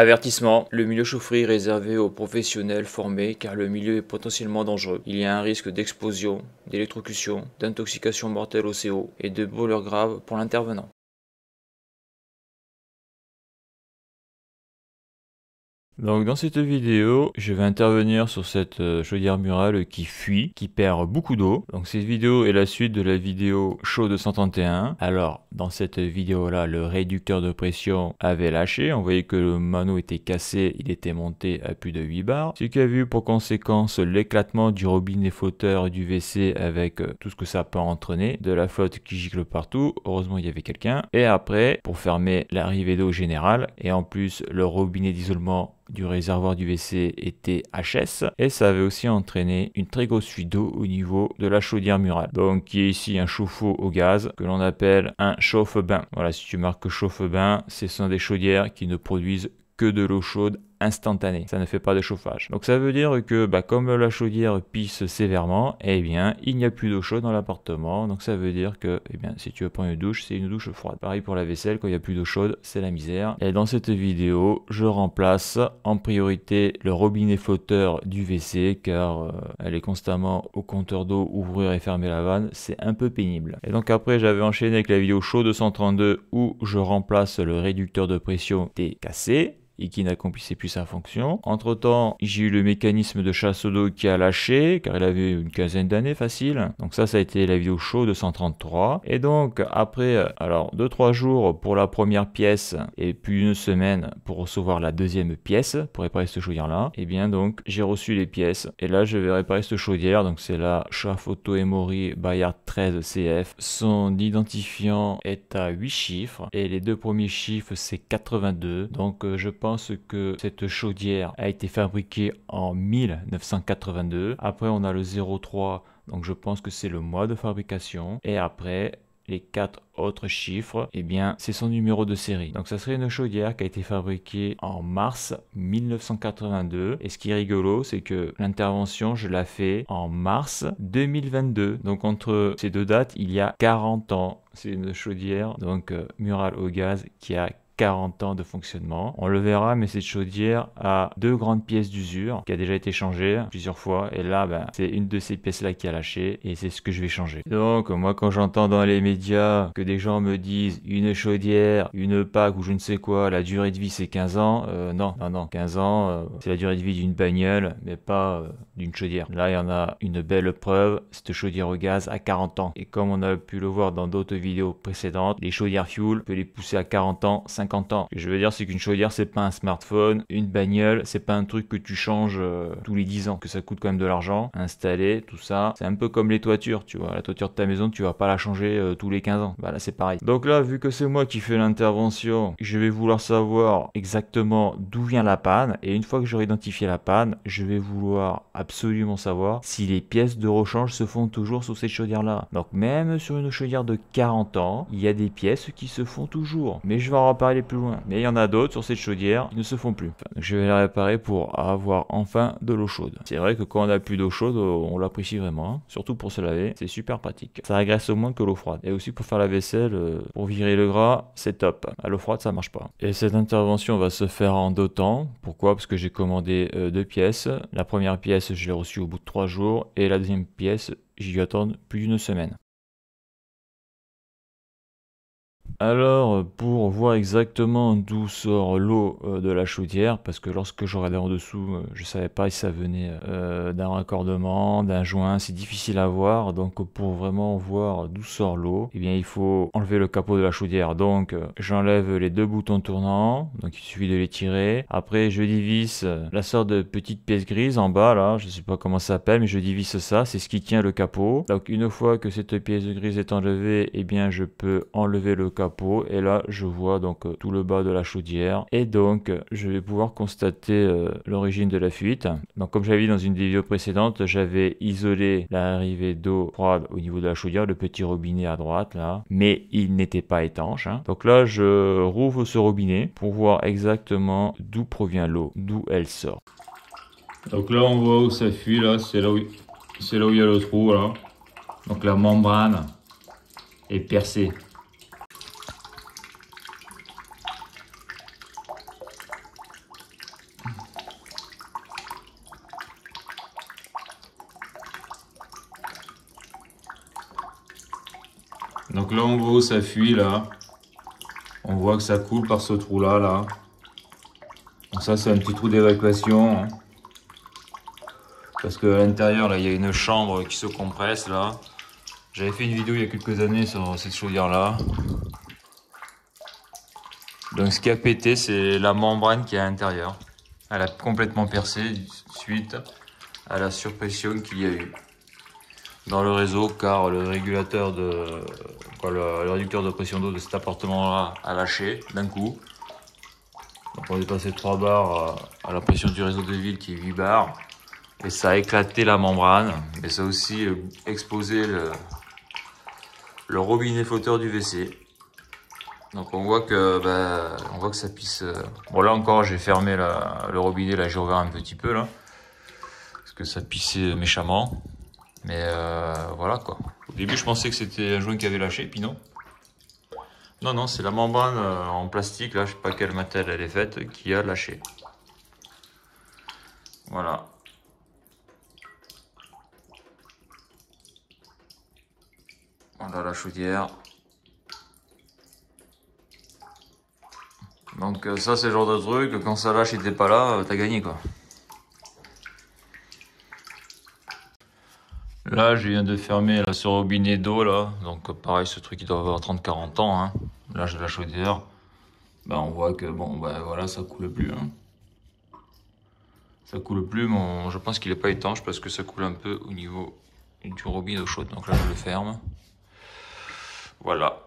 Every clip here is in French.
Avertissement, le milieu chaufferie est réservé aux professionnels formés car le milieu est potentiellement dangereux. Il y a un risque d'explosion, d'électrocution, d'intoxication mortelle au CO et de brûlures graves pour l'intervenant. Donc dans cette vidéo, je vais intervenir sur cette euh, chaudière murale qui fuit, qui perd beaucoup d'eau. Donc cette vidéo est la suite de la vidéo de 131. Alors dans cette vidéo là, le réducteur de pression avait lâché. On voyait que le mano était cassé, il était monté à plus de 8 bars. Ce qui a vu pour conséquence l'éclatement du robinet flotteur du WC avec euh, tout ce que ça peut entraîner, de la flotte qui gicle partout. Heureusement il y avait quelqu'un. Et après, pour fermer l'arrivée d'eau générale et en plus le robinet d'isolement du réservoir du WC était HS et ça avait aussi entraîné une très grosse fuite d'eau au niveau de la chaudière murale. Donc qui est ici un chauffe-eau au gaz que l'on appelle un chauffe-bain. Voilà, si tu marques chauffe-bain, ce sont des chaudières qui ne produisent que de l'eau chaude instantané, Ça ne fait pas de chauffage. Donc ça veut dire que bah, comme la chaudière pisse sévèrement, eh bien il n'y a plus d'eau chaude dans l'appartement. Donc ça veut dire que eh bien, si tu veux prendre une douche, c'est une douche froide. Pareil pour la vaisselle, quand il n'y a plus d'eau chaude, c'est la misère. Et dans cette vidéo, je remplace en priorité le robinet flotteur du WC car euh, elle est constamment au compteur d'eau, ouvrir et fermer la vanne, c'est un peu pénible. Et donc après j'avais enchaîné avec la vidéo chaud 232 où je remplace le réducteur de pression des cassé et qui n'accomplissait plus sa fonction. Entre-temps, j'ai eu le mécanisme de chasse d'eau qui a lâché, car il avait une quinzaine d'années facile. Donc ça, ça a été la vidéo show 133 Et donc, après, alors, 2-3 jours pour la première pièce, et puis une semaine pour recevoir la deuxième pièce, pour réparer ce chaudière-là, et eh bien donc, j'ai reçu les pièces. Et là, je vais réparer cette chaudière, donc c'est la Chafoto Emory Bayard 13 CF. Son identifiant est à 8 chiffres, et les deux premiers chiffres, c'est 82. Donc, euh, je pense pense que cette chaudière a été fabriquée en 1982. Après, on a le 03, donc je pense que c'est le mois de fabrication. Et après, les quatre autres chiffres, et eh bien, c'est son numéro de série. Donc, ça serait une chaudière qui a été fabriquée en mars 1982. Et ce qui est rigolo, c'est que l'intervention, je la fais en mars 2022. Donc, entre ces deux dates, il y a 40 ans. C'est une chaudière, donc euh, murale au gaz, qui a 40 ans de fonctionnement. On le verra, mais cette chaudière a deux grandes pièces d'usure qui a déjà été changée plusieurs fois. Et là, ben, c'est une de ces pièces-là qui a lâché et c'est ce que je vais changer. Donc, moi, quand j'entends dans les médias que des gens me disent une chaudière, une PAC ou je ne sais quoi, la durée de vie c'est 15 ans, euh, non, non, non, 15 ans, euh, c'est la durée de vie d'une bagnole, mais pas euh, d'une chaudière. Là, il y en a une belle preuve, cette chaudière au gaz à 40 ans. Et comme on a pu le voir dans d'autres vidéos précédentes, les chaudières fuel peut les pousser à 40 ans, 50 ans. je veux dire, c'est qu'une chaudière, c'est pas un smartphone, une bagnole, c'est pas un truc que tu changes euh, tous les 10 ans, que ça coûte quand même de l'argent, installer, tout ça. C'est un peu comme les toitures, tu vois. La toiture de ta maison, tu vas pas la changer euh, tous les 15 ans. Bah là, c'est pareil. Donc là, vu que c'est moi qui fais l'intervention, je vais vouloir savoir exactement d'où vient la panne. Et une fois que j'aurai identifié la panne, je vais vouloir absolument savoir si les pièces de rechange se font toujours sur cette chaudière là Donc même sur une chaudière de 40 ans, il y a des pièces qui se font toujours. Mais je vais en reparler plus loin. Mais il y en a d'autres sur cette chaudière qui ne se font plus. je vais la réparer pour avoir enfin de l'eau chaude. C'est vrai que quand on a plus d'eau chaude, on l'apprécie vraiment. Hein. Surtout pour se laver, c'est super pratique. Ça agresse au moins que l'eau froide. Et aussi pour faire la vaisselle, euh, pour virer le gras, c'est top. À l'eau froide, ça marche pas. Et cette intervention va se faire en deux temps. Pourquoi Parce que j'ai commandé euh, deux pièces. La première pièce, je l'ai reçue au bout de trois jours. Et la deuxième pièce, j'y attends plus d'une semaine. Alors, pour voir exactement d'où sort l'eau euh, de la chaudière, parce que lorsque j'aurais regardais en dessous, euh, je savais pas si ça venait euh, d'un raccordement, d'un joint, c'est difficile à voir. Donc, pour vraiment voir d'où sort l'eau, eh bien, il faut enlever le capot de la chaudière. Donc, j'enlève les deux boutons tournants, donc il suffit de les tirer. Après, je divise la sorte de petite pièce grise en bas, là, je sais pas comment ça s'appelle, mais je divise ça, c'est ce qui tient le capot. Donc, une fois que cette pièce grise est enlevée, eh bien, je peux enlever le capot et là je vois donc euh, tout le bas de la chaudière et donc euh, je vais pouvoir constater euh, l'origine de la fuite. Donc comme j'avais dit dans une vidéo précédente, j'avais isolé l'arrivée d'eau froide au niveau de la chaudière, le petit robinet à droite là, mais il n'était pas étanche. Hein. Donc là je rouvre ce robinet pour voir exactement d'où provient l'eau, d'où elle sort. Donc là on voit où ça fuit là, c'est là où c'est là où il y a le trou Donc la membrane est percée. Donc là, on voit ça fuit, là. On voit que ça coule par ce trou-là, là. Donc ça, c'est un petit trou d'évacuation. Hein. Parce que l'intérieur, là, il y a une chambre qui se compresse, là. J'avais fait une vidéo il y a quelques années sur cette chaudière-là. Donc ce qui a pété, c'est la membrane qui est à l'intérieur. Elle a complètement percé suite à la surpression qu'il y a eu dans le réseau car le régulateur de le, réducteur de pression d'eau de cet appartement là a lâché d'un coup. on est passé 3 bars euh, à la pression du réseau de ville qui est 8 bars et ça a éclaté la membrane et ça a aussi euh, exposé le, robinet fauteur du WC. Donc on voit que bah, on voit que ça pisse. Euh. Bon là encore j'ai fermé le robinet, là j'ai ouvert un petit peu là. Parce que ça pissait méchamment. Mais euh, voilà quoi. Au début, je pensais que c'était un joint qui avait lâché, puis non. Non, non, c'est la membrane euh, en plastique, là, je sais pas quel matériel elle est faite, qui a lâché. Voilà. Voilà la chaudière. Donc euh, ça, c'est le genre de truc, quand ça lâche et t'es pas là, t'as gagné quoi. Là, je viens de fermer ce robinet d'eau, là. Donc, pareil, ce truc, il doit avoir 30-40 ans. Hein. là je de la chaudière. Ben, on voit que, bon, ben, voilà, ça coule plus. Hein. Ça coule plus, mais je pense qu'il n'est pas étanche parce que ça coule un peu au niveau du robinet d'eau chaude. Donc là, je le ferme. Voilà.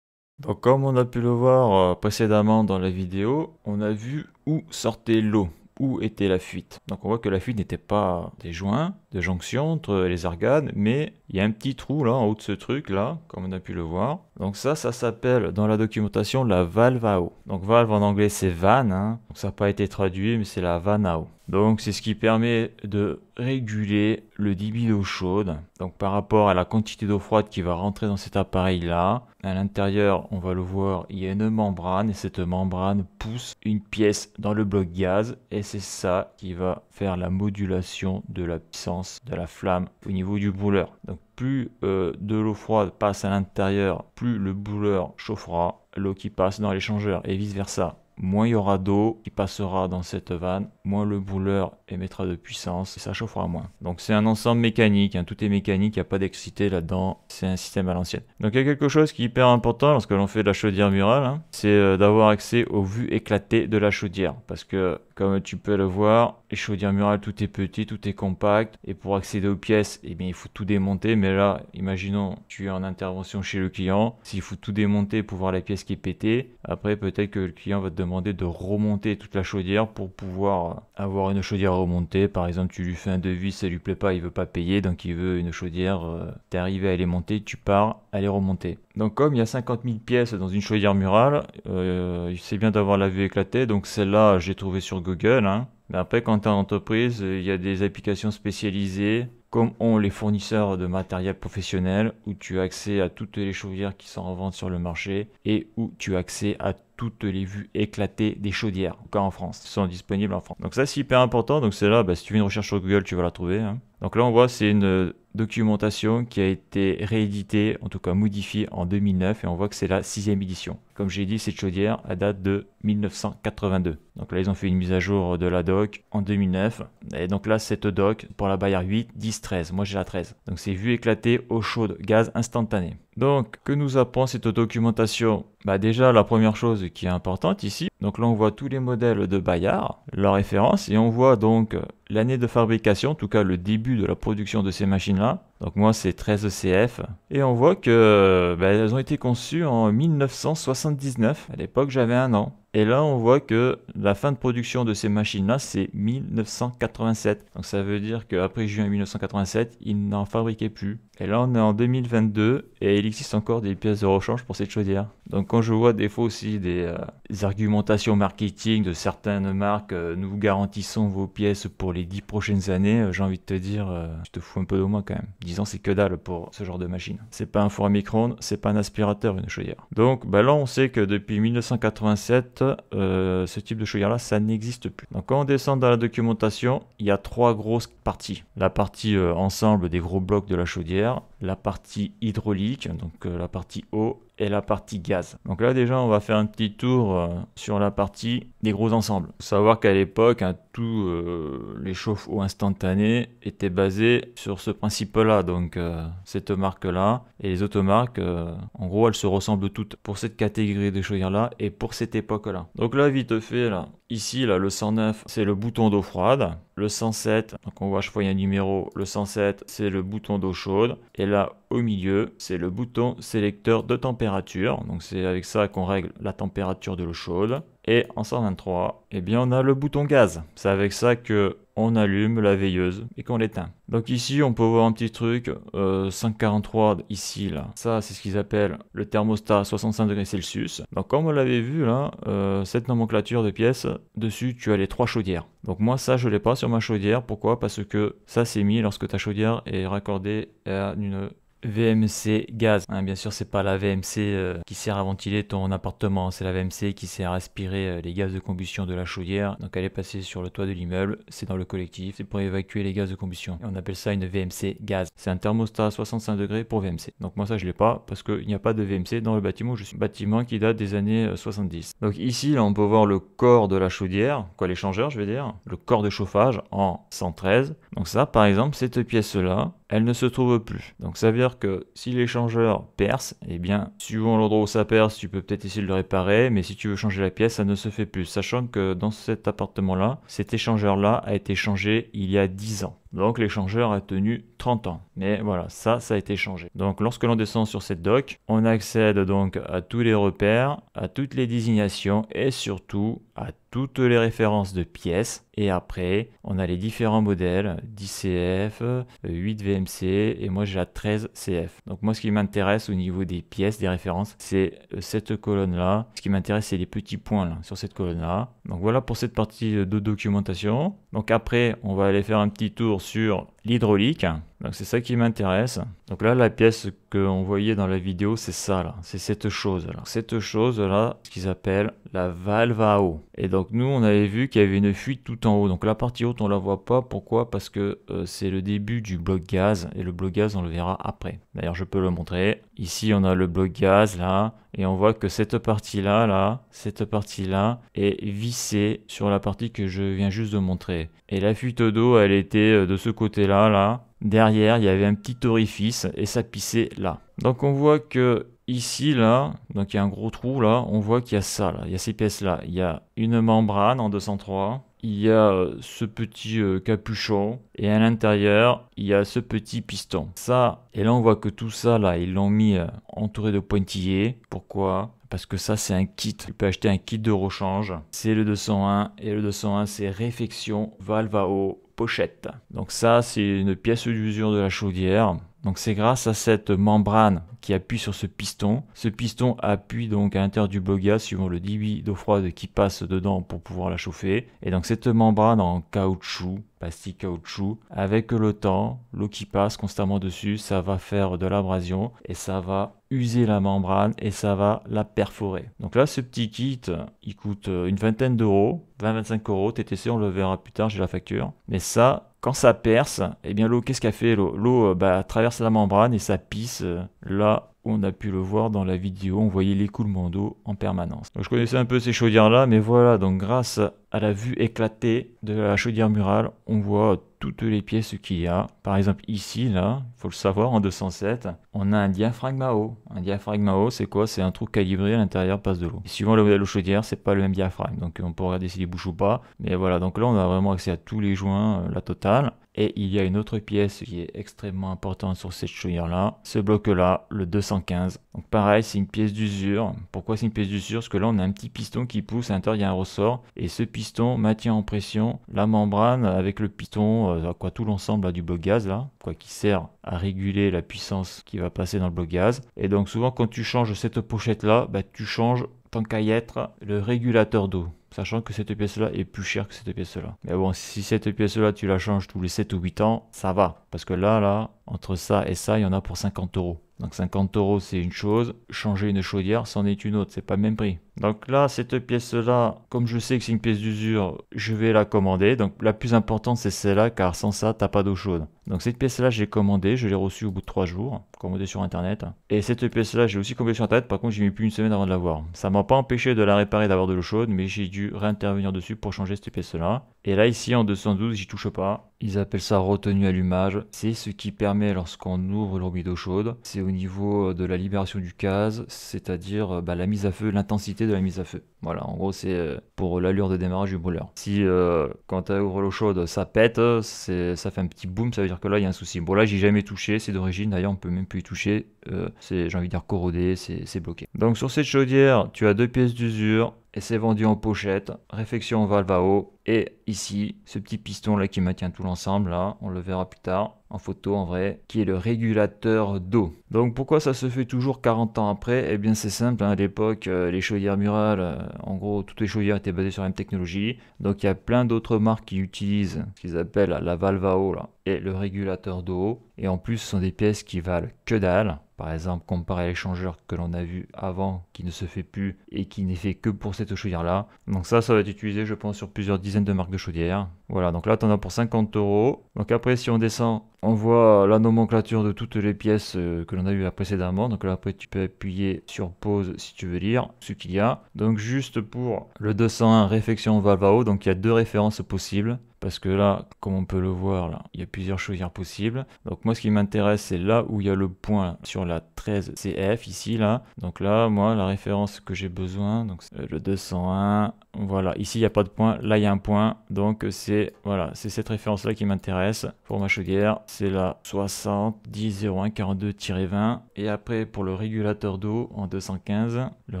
Donc comme on a pu le voir euh, précédemment dans la vidéo, on a vu où sortait l'eau où était la fuite. Donc on voit que la fuite n'était pas des joints de jonction entre les organes mais il y a un petit trou là en haut de ce truc là, comme on a pu le voir. Donc ça, ça s'appelle dans la documentation la valve à eau. Donc valve en anglais c'est van, hein. donc ça n'a pas été traduit, mais c'est la vanne à eau. Donc c'est ce qui permet de réguler le débit d'eau chaude. Donc par rapport à la quantité d'eau froide qui va rentrer dans cet appareil là, à l'intérieur on va le voir, il y a une membrane et cette membrane pousse une pièce dans le bloc gaz et c'est ça qui va faire la modulation de la puissance de la flamme au niveau du bouleur. Donc plus euh, de l'eau froide passe à l'intérieur, plus le bouleur chauffera l'eau qui passe dans l'échangeur et vice versa moins il y aura d'eau qui passera dans cette vanne, moins le bouleur émettra de puissance et ça chauffera moins. Donc c'est un ensemble mécanique, hein. tout est mécanique, il n'y a pas d'excité là-dedans, c'est un système à l'ancienne. Donc il y a quelque chose qui est hyper important lorsque l'on fait de la chaudière murale, hein, c'est euh, d'avoir accès aux vues éclatées de la chaudière. Parce que comme tu peux le voir, les chaudières murales, tout est petit, tout est compact, et pour accéder aux pièces, eh bien, il faut tout démonter, mais là, imaginons, tu es en intervention chez le client, s'il faut tout démonter pour voir la pièce qui est pétée, après peut-être que le client va te demander demander de remonter toute la chaudière pour pouvoir avoir une chaudière remontée. Par exemple, tu lui fais un devis, ça lui plaît pas, il veut pas payer, donc il veut une chaudière. tu euh, T'es arrivé à les monter, tu pars à les remonter. Donc comme il y a 50 000 pièces dans une chaudière murale, c'est euh, bien d'avoir la vue éclatée. Donc celle-là, j'ai trouvé sur Google. Hein. Mais après, quand es en entreprise, il y a des applications spécialisées comme ont les fournisseurs de matériel professionnel, où tu as accès à toutes les chaudières qui sont en vente sur le marché et où tu as accès à toutes les vues éclatées des chaudières, en cas en France, sont disponibles en France. Donc ça c'est hyper important, donc c'est là, bah, si tu fais une recherche sur Google, tu vas la trouver. Hein. Donc là on voit c'est une documentation qui a été rééditée, en tout cas modifiée en 2009 et on voit que c'est la sixième édition. Comme j'ai dit, cette chaudière a date de 1982. Donc là, ils ont fait une mise à jour de la doc en 2009. Et donc là, cette doc pour la Bayard 8, 10, 13. Moi, j'ai la 13. Donc c'est vu éclatée, au chaude, gaz instantané. Donc, que nous apprend cette documentation Bah déjà, la première chose qui est importante ici, donc là on voit tous les modèles de Bayard, leur référence et on voit donc euh, l'année de fabrication, en tout cas le début de la production de ces machines-là, donc moi c'est 13 ECF. Et on voit que bah, elles ont été conçues en 1979. À l'époque j'avais un an. Et là on voit que la fin de production de ces machines là c'est 1987. Donc ça veut dire qu'après juin 1987 ils n'en fabriquaient plus. Et là, on est en 2022 et il existe encore des pièces de rechange pour cette chaudière. Donc, quand je vois des fois aussi des, euh, argumentations marketing de certaines marques, euh, nous vous garantissons vos pièces pour les 10 prochaines années, euh, j'ai envie de te dire, je te fous un peu de moi quand même. Disons, c'est que dalle pour ce genre de machine. C'est pas un four à micro-ondes, c'est pas un aspirateur, une chaudière. Donc, bah là, on sait que depuis 1987, ce type de chaudière-là, ça n'existe plus. Donc, quand on descend dans la documentation, il y a trois grosses parties. La partie ensemble des gros blocs de la chaudière la partie hydraulique, donc euh, la partie eau, et la partie gaz. Donc là déjà on va faire un petit tour euh, sur la partie des gros ensembles. savoir qu'à l'époque un hein, tout euh, chauffe eau instantanés était basé sur ce principe là donc euh, cette marque là et les autres marques en gros elles se ressemblent toutes pour cette catégorie de chaudière là et pour cette époque là. Donc là vite fait là Ici, là, le 109, c'est le bouton d'eau froide. Le 107, donc on voit je vois y un numéro. Le 107, c'est le bouton d'eau chaude. Et là, au milieu, c'est le bouton sélecteur de température. Donc c'est avec ça qu'on règle la température de l'eau chaude. Et en 123, eh bien on a le bouton gaz. C'est avec ça que on allume la veilleuse et qu'on l'éteint. Donc ici, on peut voir un petit truc, euh, 543 ici, là. Ça, c'est ce qu'ils appellent le thermostat 65 degrés Celsius. Donc comme on l'avait vu, là, euh, cette nomenclature de pièces, dessus, tu as les trois chaudières. Donc moi, ça, je l'ai pas sur ma chaudière. Pourquoi Parce que ça, s'est mis lorsque ta chaudière est raccordée à une VMC gaz. Hein, bien sûr, c'est pas la VMC euh, qui sert à ventiler ton appartement, c'est la VMC qui sert à aspirer euh, les gaz de combustion de la chaudière. Donc elle est passée sur le toit de l'immeuble, c'est dans le collectif, c'est pour évacuer les gaz de combustion. on appelle ça une VMC gaz. C'est un thermostat à 65 degrés pour VMC. Donc moi ça je l'ai pas parce qu'il n'y a pas de VMC dans le bâtiment où je suis. Bâtiment qui date des années 70. Euh, Donc ici là on peut voir le corps de la chaudière, quoi l'échangeur je vais dire, le corps de chauffage en 113 donc ça, par exemple, cette pièce-là, elle ne se trouve plus. Donc ça veut dire que si l'échangeur perce, eh bien, suivant l'endroit où ça perce, tu peux peut-être essayer de le réparer, mais si tu veux changer la pièce, ça ne se fait plus. Sachant que dans cet appartement-là, cet échangeur-là a été changé il y a 10 ans. Donc l'échangeur a tenu 30 ans. Mais voilà, ça, ça a été changé. Donc lorsque l'on descend sur cette doc, on accède donc à tous les repères, à toutes les désignations et surtout à toutes les références de pièces. Et après, on a les différents modèles, 10CF, 8VMC et moi j'ai la 13CF. Donc moi ce qui m'intéresse au niveau des pièces, des références, c'est euh, cette colonne-là. Ce qui m'intéresse, c'est les petits points sur cette colonne-là. Donc voilà pour cette partie euh, de documentation. Donc après, on va aller faire un petit tour sur l'hydraulique. Donc c'est ça qui m'intéresse. Donc là, la pièce qu'on voyait dans la vidéo, c'est ça là, c'est cette chose. Alors cette chose là, ce qu'ils appellent la valve à eau. Et donc nous, on avait vu qu'il y avait une fuite tout en haut. Donc la partie haute, on la voit pas. Pourquoi Parce que euh, c'est le début du bloc gaz et le bloc gaz, on le verra après. D'ailleurs, je peux le montrer. Ici, on a le bloc gaz là, et on voit que cette partie là, là, cette partie là est vissée sur la partie que je viens juste de montrer. Et la fuite d'eau, elle était euh, de ce côté là là, Derrière, il y avait un petit orifice et ça pissait là. Donc on voit que ici, là, donc il y a un gros trou là, on voit qu'il y a ça il y a ces pièces là. Il y a une membrane en 203, il y a euh, ce petit euh, capuchon et à l'intérieur, il y a ce petit piston. Ça, et là on voit que tout ça là, ils l'ont mis euh, entouré de pointillés. Pourquoi parce que ça c'est un kit. Tu peux acheter un kit de rechange. C'est le 201 et le 201 c'est réfection valve à eau pochette. Donc ça, c'est une pièce d'usure de la chaudière. Donc c'est grâce à cette membrane qui appuie sur ce piston. Ce piston appuie donc à l'intérieur du boga suivant le débit d'eau froide qui passe dedans pour pouvoir la chauffer. Et donc cette membrane en caoutchouc plastique caoutchouc. Avec le temps, l'eau qui passe constamment dessus, ça va faire de l'abrasion et ça va user la membrane et ça va la perforer. Donc là, ce petit kit, il coûte euh, une vingtaine d'euros, 20-25 euros, TTC, on le verra plus tard, j'ai la facture. Mais ça, quand ça perce, eh bien l'eau, qu'est-ce qu'elle fait L'eau euh, bah, traverse la membrane et ça pisse euh, là on a pu le voir dans la vidéo, on voyait l'écoulement d'eau en permanence. je connaissais un peu ces chaudières-là, mais voilà, donc grâce à la vue éclatée de la chaudière murale, on voit toutes les pièces qu'il y a. Par exemple ici, là, il faut le savoir, en 207, on a un diaphragme à eau. Un diaphragme à eau, c'est quoi C'est un trou calibré à l'intérieur passe de l'eau. Suivant le modèle de chaudière, c'est pas le même diaphragme, donc on peut regarder s'il bouge bouche ou pas. Mais voilà, donc là on a vraiment accès à tous les joints, euh, la totale. Et il y a une autre pièce qui est extrêmement importante sur cette chaudière là. Ce bloc là, le 215. Donc pareil, c'est une pièce d'usure. Pourquoi c'est une pièce d'usure Parce que là on a un petit piston qui pousse, à l'intérieur il y a un ressort. Et ce piston maintient en pression la membrane avec le piston, euh, quoi tout l'ensemble du bloc gaz là, quoi qui sert à réguler la puissance qui va passer dans le bloc gaz. Et donc souvent quand tu changes cette pochette là, bah, tu changes tant qu'à y être le régulateur d'eau sachant que cette pièce-là est plus chère que cette pièce-là. Mais bon, si cette pièce-là, tu la changes tous les 7 ou 8 ans, ça va. Parce que là, là, entre ça et ça, il y en a pour 50 euros. Donc 50 euros, c'est une chose. Changer une chaudière, c'en est une autre. C'est pas le même prix. Donc là, cette pièce-là, comme je sais que c'est une pièce d'usure, je vais la commander. Donc la plus importante, c'est celle-là, car sans ça, t'as pas d'eau chaude. Donc cette pièce-là, j'ai commandé je l'ai reçue au bout de 3 jours, commandée sur internet. Et cette pièce-là, j'ai aussi commandé sur internet, par contre, j'ai mis plus une semaine avant de l'avoir. Ça m'a pas empêché de la réparer, d'avoir de l'eau chaude, mais j'ai dû réintervenir dessus pour changer cette pièce-là. Et là, ici, en 212, j'y touche pas. Ils appellent ça retenue allumage. C'est ce qui permet, lorsqu'on ouvre l'orbite d'eau chaude, c'est au niveau de la libération du case c'est-à-dire euh, bah, la mise à feu, l'intensité de la mise à feu. Voilà, en gros, c'est euh, pour l'allure de démarrage du brûleur. Si, euh, quand tu ouvres l'eau chaude, ça pète, ça fait un petit boom, ça veut dire que là, il y a un souci. Bon, là, j'ai jamais touché, c'est d'origine, d'ailleurs, on peut même plus y toucher. Euh, c'est, j'ai envie de dire, corrodé, c'est bloqué. Donc, sur cette chaudière, tu as deux pièces d'usure et c'est vendu en pochette. Réfection Valvao, et ici, ce petit piston là qui maintient tout l'ensemble, là, on le verra plus tard en photo en vrai, qui est le régulateur d'eau. Donc pourquoi ça se fait toujours 40 ans après Eh bien c'est simple, hein, à l'époque euh, les chaudières murales, euh, en gros toutes les chaudières étaient basées sur la même technologie, donc il y a plein d'autres marques qui utilisent ce qu'ils appellent la valve à eau et le régulateur d'eau, et en plus ce sont des pièces qui valent que dalle, par exemple comparé à l'échangeur que l'on a vu avant qui ne se fait plus et qui n'est fait que pour cette chaudière là. Donc ça, ça va être utilisé je pense sur plusieurs dizaines de marques de chaudière. Voilà, donc là, tu en as pour 50 euros. Donc après, si on descend on voit euh, la nomenclature de toutes les pièces euh, que l'on a eues précédemment. Donc là, après, tu peux appuyer sur pause si tu veux lire ce qu'il y a. Donc juste pour le 201 réflexion Valvao, donc il y a deux références possibles. Parce que là, comme on peut le voir, là, il y a plusieurs choses possibles. Donc moi, ce qui m'intéresse, c'est là où il y a le point sur la 13 CF, ici, là. Donc là, moi, la référence que j'ai besoin, donc euh, le 201, voilà. Ici, il n'y a pas de point, là, il y a un point. Donc c'est, voilà, c'est cette référence-là qui m'intéresse pour ma chaudière c'est la 60 10 01 42-20. Et après, pour le régulateur d'eau en 215, le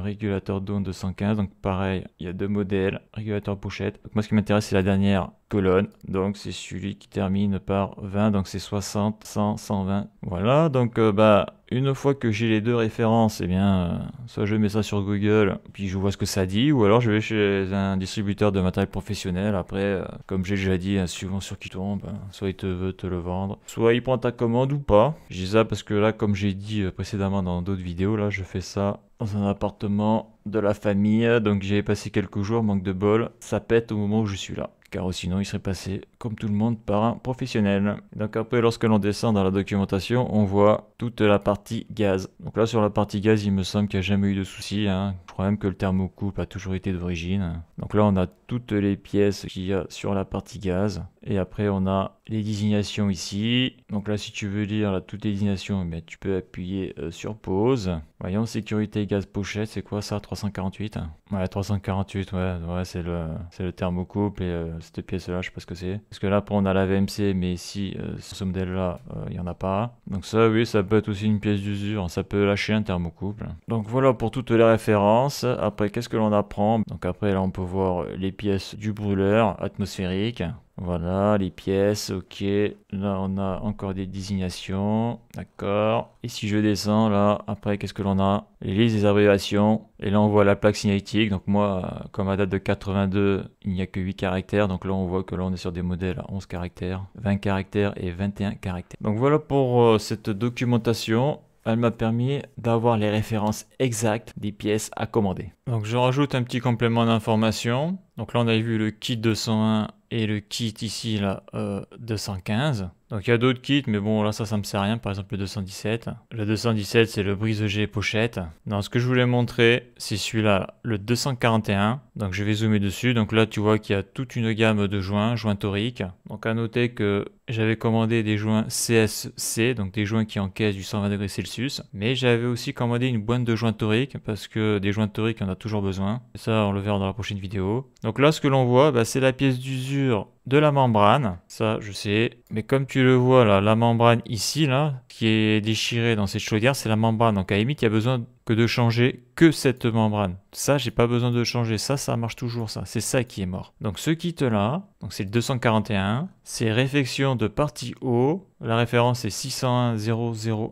régulateur d'eau en 215, donc pareil, il y a deux modèles, régulateur pochette. moi, ce qui m'intéresse, c'est la dernière colonne. Donc c'est celui qui termine par 20, donc c'est 60, 100, 120. Voilà, donc euh, bah une fois que j'ai les deux références, eh bien, euh, soit je mets ça sur Google, puis je vois ce que ça dit, ou alors je vais chez un distributeur de matériel professionnel. Après, euh, comme j'ai déjà dit, hein, suivant sur qui tombe, hein, soit il te veut te le vendre, soit il prend ta commande ou pas. Je dis ça parce que là, comme j'ai dit euh, précédemment dans d'autres vidéos, là, je fais ça dans un appartement de la famille, donc j'y ai passé quelques jours, manque de bol, ça pète au moment où je suis là car sinon il serait passé comme tout le monde par un professionnel. Donc après lorsque l'on descend dans la documentation on voit toute la partie gaz. Donc là sur la partie gaz il me semble qu'il n'y a jamais eu de soucis, Hein problème même que le thermocouple a toujours été d'origine. Donc là, on a toutes les pièces qu'il y a sur la partie gaz. Et après, on a les désignations ici. Donc là, si tu veux lire toutes les désignations, eh tu peux appuyer euh, sur pause. Voyons, sécurité gaz pochette, c'est quoi ça 348 Ouais, 348, ouais, ouais c'est le, le thermocouple et euh, cette pièce-là, je sais pas ce que c'est. Parce que là, pour on a la VMC, mais ici, sur euh, ce modèle-là, il y en a pas. Donc ça, oui, ça peut être aussi une pièce d'usure. Ça peut lâcher un thermocouple. Donc voilà pour toutes les références. Après, qu'est-ce que l'on apprend Donc après, là, on peut voir les pièces du brûleur atmosphérique. Voilà, les pièces, ok. Là, on a encore des désignations, d'accord. Et si je descends, là, après, qu'est-ce que l'on a Les listes des abréviations. Et là, on voit la plaque signalétique. Donc moi, comme à date de 82, il n'y a que 8 caractères. Donc là, on voit que là, on est sur des modèles 11 caractères, 20 caractères et 21 caractères. Donc voilà pour euh, cette documentation elle m'a permis d'avoir les références exactes des pièces à commander. Donc je rajoute un petit complément d'information. Donc là on avait vu le kit 201 et le kit ici là, 215. Euh, donc il y a d'autres kits, mais bon là ça ça me sert à rien, par exemple le 217. Le 217 c'est le brise-jet pochette. Non, ce que je voulais montrer, c'est celui-là, le 241. Donc je vais zoomer dessus, donc là tu vois qu'il y a toute une gamme de joints, joints toriques. Donc à noter que j'avais commandé des joints CSC, donc des joints qui encaissent du 120 degrés Celsius, mais j'avais aussi commandé une boîte de joints toriques, parce que des joints toriques on a toujours besoin. ça on le verra dans la prochaine vidéo. Donc là ce que l'on voit, bah, c'est la pièce d'usure de la membrane, ça je sais, mais comme tu le vois là, la membrane ici, là, qui est déchirée dans cette chaudière, c'est la membrane. Donc à la il y a besoin que de changer que cette membrane. Ça, j'ai pas besoin de changer. Ça, ça marche toujours, ça. C'est ça qui est mort. Donc ce kit-là, donc c'est le 241, c'est réflexion de partie haut. La référence est 601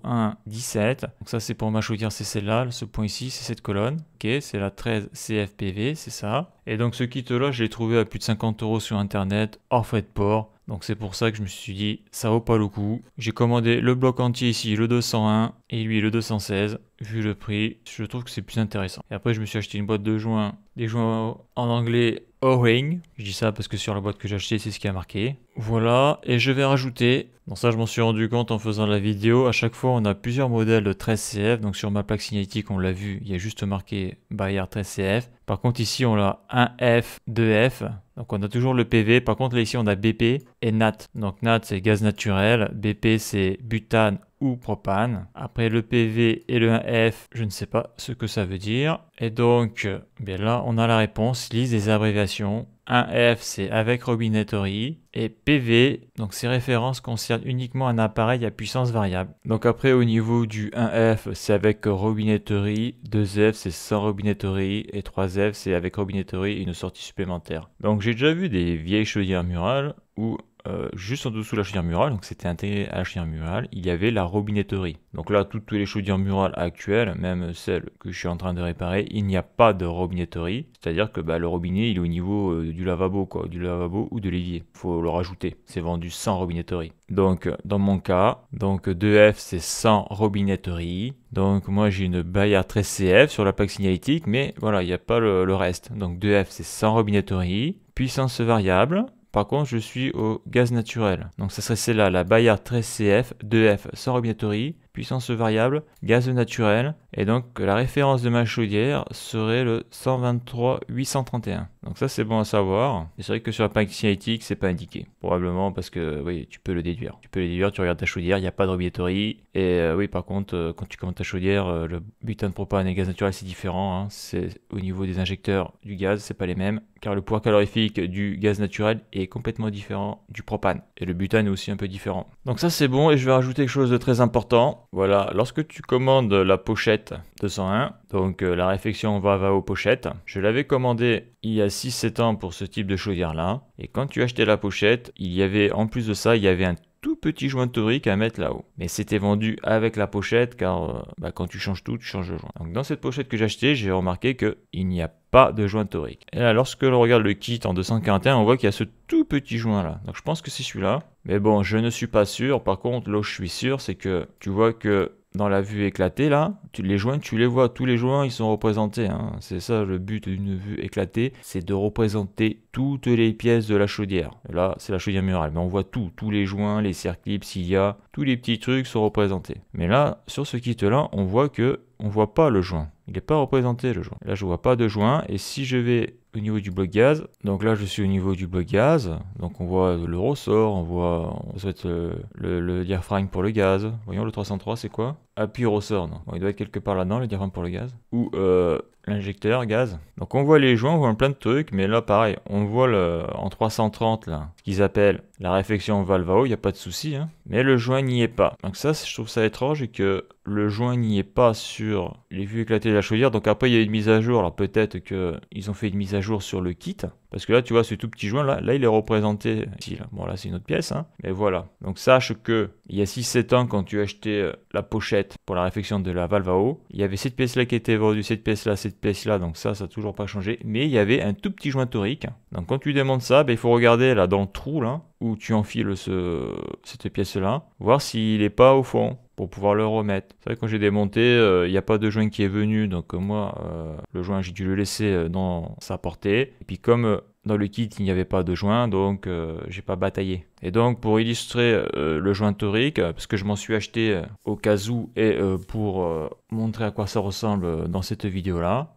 001 17. Donc ça, c'est pour ma c'est celle-là. Ce point ici, c'est cette colonne. Ok, c'est la 13 CFPV, c'est ça. Et donc ce kit-là, je l'ai trouvé à plus de 50 euros sur Internet, hors frais de port. Donc c'est pour ça que je me suis dit, ça vaut pas le coup. J'ai commandé le bloc entier ici, le 201, et lui le 216. Vu le prix, je trouve que c'est plus intéressant. Et après je me suis acheté une boîte de joints, des joints en anglais O-ring. Je dis ça parce que sur la boîte que j'ai acheté, c'est ce qui a marqué. Voilà, et je vais rajouter, donc ça je m'en suis rendu compte en faisant la vidéo, à chaque fois on a plusieurs modèles de 13CF, donc sur ma plaque signalétique on l'a vu, il y a juste marqué barrière 13CF, par contre ici on a 1F, 2F, donc on a toujours le PV, par contre là ici on a BP et NAT, donc NAT c'est gaz naturel, BP c'est butane ou propane. Après le PV et le 1F, je ne sais pas ce que ça veut dire. Et donc, eh bien là, on a la réponse, liste des abréviations 1F, c'est avec robinetterie. Et PV, donc ces références concernent uniquement un appareil à puissance variable. Donc après, au niveau du 1F, c'est avec robinetterie. 2F, c'est sans robinetterie. Et 3F, c'est avec robinetterie et une sortie supplémentaire. Donc j'ai déjà vu des vieilles chaudières murales où euh, juste en dessous de la chaudière murale, donc c'était intégré à la chaudière murale, il y avait la robinetterie. Donc là, toutes, les chaudières murales actuelles, même celles que je suis en train de réparer, il n'y a pas de robinetterie. C'est-à-dire que bah, le robinet, il est au niveau euh, du lavabo, du lavabo ou de l'évier. Faut le rajouter. C'est vendu sans robinetterie. Donc, dans mon cas, donc 2F, c'est sans robinetterie. Donc, moi, j'ai une Bayard 13CF sur la plaque signalétique, mais voilà, il n'y a pas le, le reste. Donc, 2F, c'est sans robinetterie. Puissance variable, par contre, je suis au gaz naturel. Donc ça serait celle-là, la Bayard 13CF 2F sans robinetterie puissance variable, gaz naturel, et donc la référence de ma chaudière serait le 123 831. Donc ça c'est bon à savoir. C'est vrai que sur la plaque cinétique c'est pas indiqué, probablement parce que oui tu peux le déduire. Tu peux le déduire, tu regardes ta chaudière, il n'y a pas de robinetterie Et euh, oui par contre euh, quand tu commandes ta chaudière, euh, le butane propane et gaz naturel c'est différent. Hein. C'est au niveau des injecteurs du gaz c'est pas les mêmes, car le poids calorifique du gaz naturel est complètement différent du propane et le butane est aussi un peu différent. Donc ça c'est bon et je vais rajouter quelque chose de très important voilà, lorsque tu commandes la pochette 201, donc euh, la réflexion va, va aux pochettes. Je l'avais commandé il y a 6-7 ans pour ce type de chaudière là. Et quand tu achetais la pochette, il y avait en plus de ça, il y avait un tout petit joint torique à mettre là-haut. Mais c'était vendu avec la pochette car euh, bah, quand tu changes tout, tu changes le joint. Donc dans cette pochette que j'ai acheté, j'ai remarqué qu'il n'y a pas de joint torique. Et là, lorsque l'on regarde le kit en 241, on voit qu'il y a ce tout petit joint là. Donc je pense que c'est celui-là. Mais bon, je ne suis pas sûr. Par contre, là où je suis sûr, c'est que tu vois que dans la vue éclatée, là, tu les joints, tu les vois, tous les joints, ils sont représentés. Hein. C'est ça le but d'une vue éclatée, c'est de représenter toutes les pièces de la chaudière. Là, c'est la chaudière murale, mais on voit tout, tous les joints, les cerclips, s'il y a, tous les petits trucs sont représentés. Mais là, sur ce kit-là, on voit que on voit pas le joint il n'est pas représenté le joint. Là, je vois pas de joint. Et si je vais au niveau du bloc gaz, donc là, je suis au niveau du bloc gaz. Donc on voit le ressort, on voit on souhaite le, diaphragme pour le gaz. Voyons, le 303, c'est quoi Appui ressort, non. il doit être quelque part là-dedans, le diaphragme pour le gaz. Ou euh, l'injecteur gaz. Donc on voit les joints, on voit plein de trucs, mais là pareil, on voit le, en 330 là, ce qu'ils appellent la réflexion valvao, il n'y a pas de souci, hein. mais le joint n'y est pas. Donc ça, je trouve ça étrange et que le joint n'y est pas sur les vues éclatées de la choisir Donc après, il y a une mise à jour. Alors peut-être qu'ils ont fait une mise à jour sur le kit. Parce que là, tu vois, ce tout petit joint, là, là il est représenté ici. Là. Bon, là, c'est une autre pièce. Hein. Mais voilà. Donc sache que il y a 6-7 ans, quand tu achetais euh, la pochette pour la réfection de la valve à eau, il y avait cette pièce-là qui était vendue, cette pièce-là, cette pièce-là. Donc ça, ça a toujours pas changé. Mais il y avait un tout petit joint torique. Donc quand tu demandes ça, ben il faut regarder là dans le trou là où tu enfiles ce, cette pièce-là, voir s'il n'est pas au fond pouvoir le remettre. C'est vrai que quand j'ai démonté, euh, il n'y a pas de joint qui est venu, donc euh, moi, euh, le joint, j'ai dû le laisser dans sa portée. Et puis comme dans le kit, il n'y avait pas de joint, donc j'ai pas bataillé. Et donc pour illustrer le joint torique, parce que je m'en suis acheté au cas où et pour montrer à quoi ça ressemble dans cette vidéo là,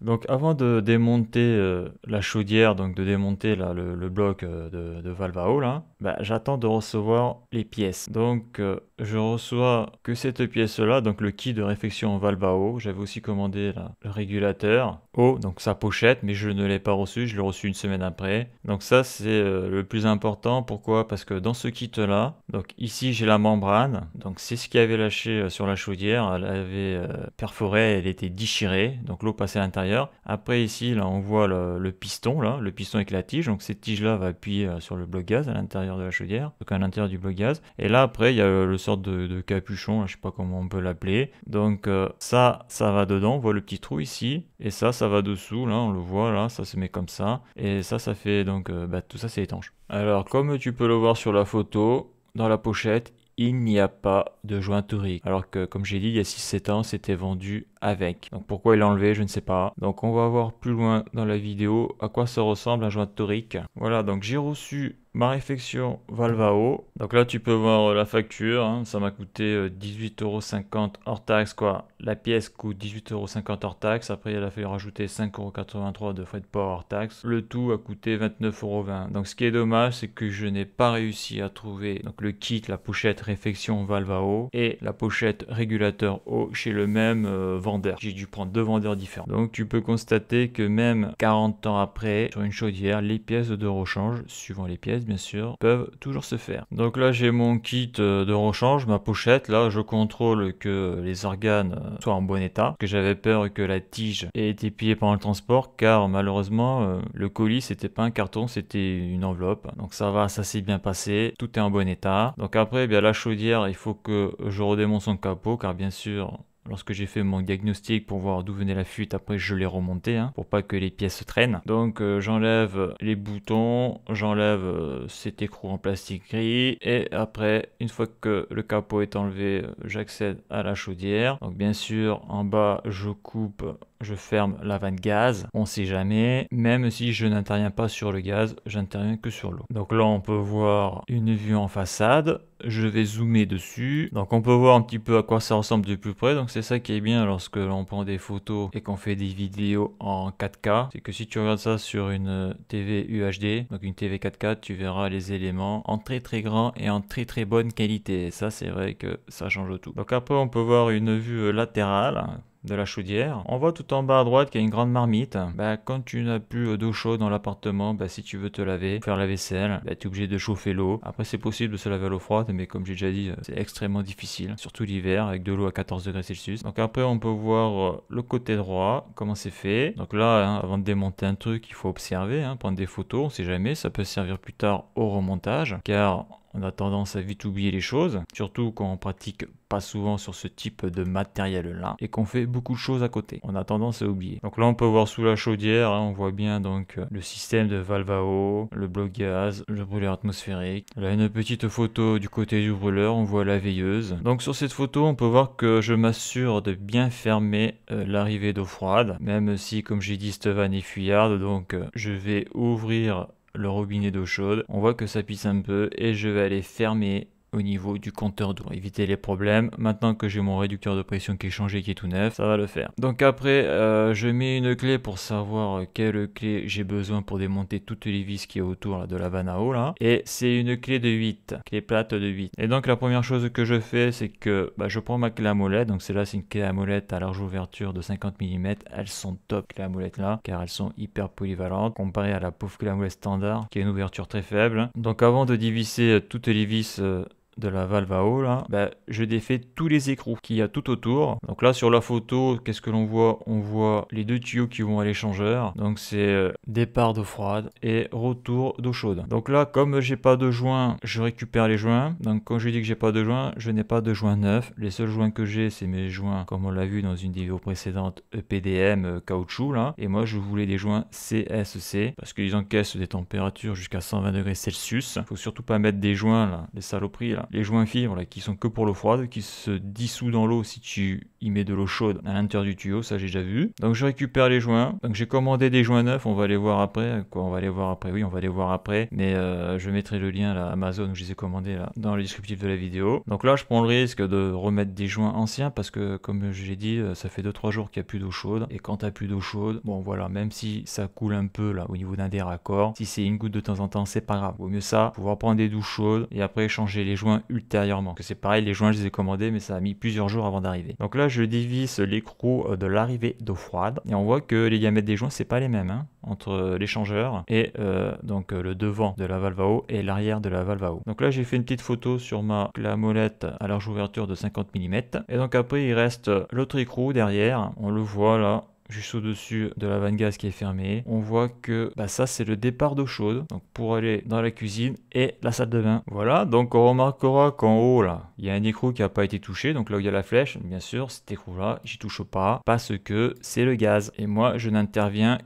donc avant de démonter euh, la chaudière, donc de démonter là, le, bloc euh, de, Valvao, hein, bah, j'attends de recevoir les pièces. Donc euh, je reçois que cette pièce-là, donc le kit de réfection Valvao. J'avais aussi commandé le régulateur donc sa pochette, mais je ne l'ai pas reçu, je l'ai reçu une semaine après. Donc ça c'est euh, le plus important, pourquoi Parce que dans ce kit là, donc ici j'ai la membrane, donc c'est ce qui avait lâché euh, sur la chaudière, elle avait euh, perforé, elle était déchirée, donc l'eau passait à l'intérieur. Après ici là on voit le, piston là, le piston avec la tige, donc cette tige là va appuyer sur le bloc gaz à l'intérieur de la chaudière, donc à l'intérieur du bloc gaz. Et là après il y a le, sorte sort de, capuchon, hein, je sais pas comment on peut l'appeler. Donc ça, ça va dedans, on voit le petit trou ici, et ça, ça va dessous, là, on le voit, là, ça se met comme ça. Et ça, ça fait donc, euh, bah, tout ça, c'est étanche. Alors, comme tu peux le voir sur la photo, dans la pochette, il n'y a pas de jointerie. Alors que, comme j'ai dit, il y a 6-7 ans, c'était vendu avec. Donc pourquoi il a enlevé, je ne sais pas. Donc on va voir plus loin dans la vidéo à quoi ça ressemble un joint torique. Voilà, donc j'ai reçu ma réfection Valvao. Donc là, tu peux voir euh, la facture. Hein. Ça m'a coûté 18,50€ euh, hors taxe. Quoi. La pièce coûte 18,50€ hors taxe. Après, il a fallu rajouter 5,83€ de frais de port hors taxe. Le tout a coûté 29,20€. Donc ce qui est dommage, c'est que je n'ai pas réussi à trouver donc, le kit, la pochette réfection Valvao et la pochette régulateur eau chez le même euh, j'ai dû prendre deux vendeurs différents. Donc tu peux constater que même 40 ans après, sur une chaudière, les pièces de rechange, suivant les pièces bien sûr, peuvent toujours se faire. Donc là j'ai mon kit euh, de rechange, ma pochette, là je contrôle que les organes euh, soient en bon état, que j'avais peur que la tige ait été pillée pendant le transport, car malheureusement euh, le colis c'était pas un carton, c'était une enveloppe. Donc ça va, ça s'est bien passé, tout est en bon état. Donc après, eh bien la chaudière, il faut que je redémonte son capot, car bien sûr Lorsque j'ai fait mon diagnostic pour voir d'où venait la fuite, après je l'ai remonté hein, pour pas que les pièces traînent. Donc euh, j'enlève les boutons, j'enlève euh, cet écrou en plastique gris et après, une fois que le capot est enlevé, euh, j'accède à la chaudière. Donc bien sûr, en bas, je coupe je ferme la vanne gaz, on sait jamais, même si je n'interviens pas sur le gaz, j'interviens que sur l'eau. Donc là on peut voir une vue en façade, je vais zoomer dessus, donc on peut voir un petit peu à quoi ça ressemble de plus près, donc c'est ça qui est bien lorsque l'on prend des photos et qu'on fait des vidéos en 4K, c'est que si tu regardes ça sur une TV UHD, donc une TV 4K, tu verras les éléments en très très grand et en très très bonne qualité, ça c'est vrai que ça change tout. Donc après on peut voir une vue latérale, de la chaudière. On voit tout en bas à droite qu'il y a une grande marmite. Bah, quand tu n'as plus euh, d'eau chaude dans l'appartement, bah, si tu veux te laver, faire la vaisselle, bah, tu es obligé de chauffer l'eau. Après, c'est possible de se laver à l'eau froide, mais comme j'ai déjà dit, euh, c'est extrêmement difficile, surtout l'hiver avec de l'eau à 14 degrés Celsius. Donc après, on peut voir euh, le côté droit, comment c'est fait. Donc là, hein, avant de démonter un truc, il faut observer, hein, prendre des photos, on jamais, ça peut servir plus tard au remontage, car on a tendance à vite oublier les choses, surtout quand on pratique pas souvent sur ce type de matériel-là et qu'on fait beaucoup de choses à côté. On a tendance à oublier. Donc là, on peut voir sous la chaudière, hein, on voit bien donc euh, le système de valve à eau, le bloc gaz, le brûleur atmosphérique. Là, une petite photo du côté du brûleur, on voit la veilleuse. Donc sur cette photo, on peut voir que je m'assure de bien fermer euh, l'arrivée d'eau froide, même si, comme j'ai dit, cette est fuyarde, donc euh, je vais ouvrir le robinet d'eau chaude. On voit que ça pisse un peu et je vais aller fermer au niveau du compteur d'eau. Éviter les problèmes. Maintenant que j'ai mon réducteur de pression qui est changé, qui est tout neuf, ça va le faire. Donc après, euh, je mets une clé pour savoir quelle clé j'ai besoin pour démonter toutes les vis qui est autour là, de la vanne à eau là. Et c'est une clé de 8, clé plate de 8. Et donc la première chose que je fais, c'est que bah, je prends ma clé à molette. Donc celle-là, c'est une clé à molette à large ouverture de 50 mm. Elles sont top, clé à molette là, car elles sont hyper polyvalentes comparé à la pauvre clé à molette standard qui a une ouverture très faible. Donc avant de diviser euh, toutes les vis euh, de la valve à eau, là, bah, je défais tous les écrous qu'il y a tout autour. Donc là, sur la photo, qu'est-ce que l'on voit On voit les deux tuyaux qui vont à l'échangeur. Donc c'est euh, départ d'eau froide et retour d'eau chaude. Donc là, comme j'ai pas de joint, je récupère les joints. Donc quand je dis que j'ai pas de joints, je n'ai pas de joints neufs. Les seuls joints que j'ai, c'est mes joints, comme on l'a vu dans une vidéo précédente, EPDM euh, caoutchouc là. Et moi, je voulais des joints CSC parce qu'ils encaissent des températures jusqu'à 120 degrés Celsius. Faut surtout pas mettre des joints là, les saloperies là, les joints fibres là, qui sont que pour l'eau froide, qui se dissout dans l'eau si tu il met de l'eau chaude à l'intérieur du tuyau, ça j'ai déjà vu. Donc je récupère les joints. Donc j'ai commandé des joints neufs, on va les voir après. Quoi, on va les voir après, oui, on va les voir après. Mais euh, je mettrai le lien là, Amazon où je les ai commandés là, dans le descriptif de la vidéo. Donc là, je prends le risque de remettre des joints anciens parce que, comme je l'ai dit, euh, ça fait 2-3 jours qu'il n'y a plus d'eau chaude. Et quand t'as plus d'eau chaude, bon voilà, même si ça coule un peu là au niveau d'un des raccords, si c'est une goutte de temps en temps, c'est pas grave. Vaut mieux ça, pouvoir prendre des douches chaudes et après changer les joints ultérieurement. Que c'est pareil, les joints je les ai commandés, mais ça a mis plusieurs jours avant d'arriver. Donc là, je dévisse l'écrou euh, de l'arrivée d'eau froide et on voit que les diamètres des joints c'est pas les mêmes hein, entre l'échangeur et euh, donc euh, le devant de la valve à eau et l'arrière de la valve à eau. Donc là j'ai fait une petite photo sur ma molette à large ouverture de 50 mm et donc après il reste l'autre écrou derrière, on le voit là juste au-dessus de la vanne gaz qui est fermée, on voit que bah, ça c'est le départ d'eau chaude donc pour aller dans la cuisine et la salle de bain. Voilà, donc on remarquera qu'en haut là, il y a un écrou qui n'a pas été touché, donc là où il y a la flèche, bien sûr, cet écrou là, j'y touche pas parce que c'est le gaz et moi je n'interviens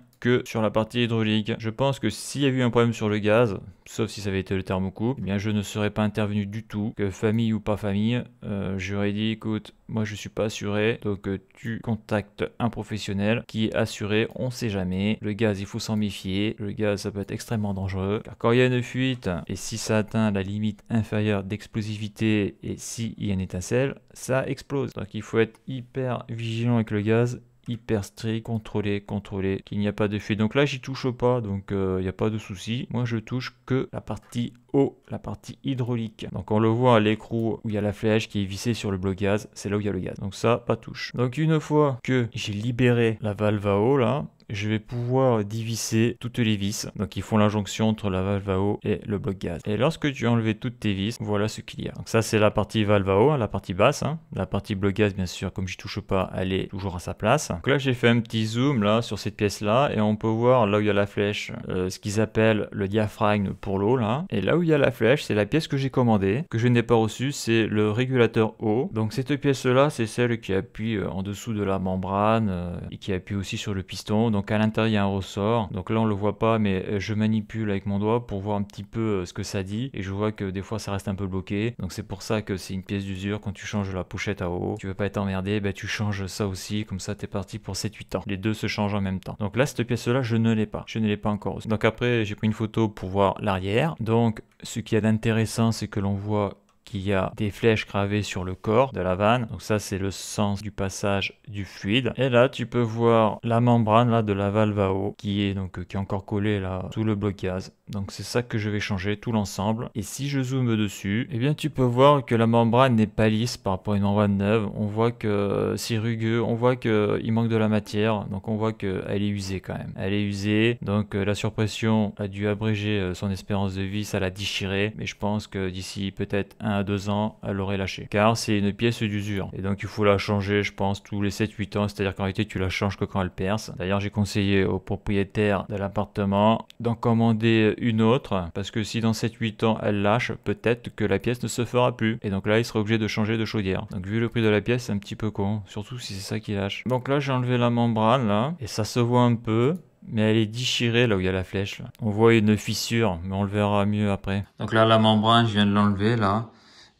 sur la partie hydraulique. Je pense que s'il y a eu un problème sur le gaz, sauf si ça avait été le thermocouple, eh bien je ne serais pas intervenu du tout, que famille ou pas famille, euh, j'aurais dit écoute, moi je suis pas assuré, donc euh, tu contactes un professionnel qui est assuré, on sait jamais, le gaz il faut s'en méfier, le gaz ça peut être extrêmement dangereux, car quand il y a une fuite, et si ça atteint la limite inférieure d'explosivité, et s'il y a une étincelle, ça explose. Donc il faut être hyper vigilant avec le gaz hyper strict, contrôlé, contrôlé qu'il n'y a pas d'effet. Donc là, j'y touche pas, donc il euh, n'y a pas de souci. Moi, je touche que la partie haut, la partie hydraulique. Donc on le voit à l'écrou où il y a la flèche qui est vissée sur le bloc gaz, c'est là où il y a le gaz. Donc ça, pas touche. Donc une fois que j'ai libéré la valve à eau là, je vais pouvoir dévisser toutes les vis. Donc ils font la jonction entre la valve à eau et le bloc gaz. Et lorsque tu as enlevé toutes tes vis, voilà ce qu'il y a. Donc ça c'est la partie valve hein, à eau, la partie basse. Hein. La partie bloc gaz bien sûr, comme je touche pas, elle est toujours à sa place. Donc là j'ai fait un petit zoom là sur cette pièce là et on peut voir là où il y a la flèche, euh, ce qu'ils appellent le diaphragme pour l'eau là. Et là où il y a la flèche, c'est la pièce que j'ai commandée, que je n'ai pas reçue, c'est le régulateur eau. Donc cette pièce là, c'est celle qui appuie euh, en dessous de la membrane euh, et qui appuie aussi sur le piston donc à l'intérieur il y a un ressort. Donc là on le voit pas mais euh, je manipule avec mon doigt pour voir un petit peu euh, ce que ça dit et je vois que des fois ça reste un peu bloqué. Donc c'est pour ça que c'est une pièce d'usure quand tu changes la pochette à haut tu veux pas être emmerdé, ben tu changes ça aussi comme ça t'es parti pour 7-8 ans. Les deux se changent en même temps. Donc là cette pièce là je ne l'ai pas, je ne l'ai pas encore. Aussi. Donc après j'ai pris une photo pour voir l'arrière. Donc ce qui est a c'est que l'on voit qu'il y a des flèches gravées sur le corps de la vanne. Donc ça c'est le sens du passage du fluide. Et là tu peux voir la membrane là de la valve à eau qui est donc qui est encore collée là sous le blocage, Donc c'est ça que je vais changer tout l'ensemble. Et si je zoome dessus, eh bien tu peux voir que la membrane n'est pas lisse par rapport à une membrane neuve. On voit que c'est rugueux, on voit que il manque de la matière, donc on voit qu'elle est usée quand même. Elle est usée, donc euh, la surpression a dû abréger euh, son espérance de vie, ça l'a déchirée. Mais je pense que d'ici peut-être un à 2 ans, elle l'aurait lâché. Car c'est une pièce d'usure. Et donc il faut la changer, je pense, tous les 7-8 ans. C'est-à-dire qu'en réalité, tu la changes que quand elle perce. D'ailleurs, j'ai conseillé au propriétaire de l'appartement d'en commander une autre. Parce que si dans 7-8 ans, elle lâche, peut-être que la pièce ne se fera plus. Et donc là, il sera obligé de changer de chaudière. Donc vu le prix de la pièce, c'est un petit peu con. Surtout si c'est ça qui lâche. Donc là, j'ai enlevé la membrane, là. Et ça se voit un peu mais elle est déchirée là où il y a la flèche. On voit une fissure, mais on le verra mieux après. Donc là, la membrane, je viens de l'enlever là.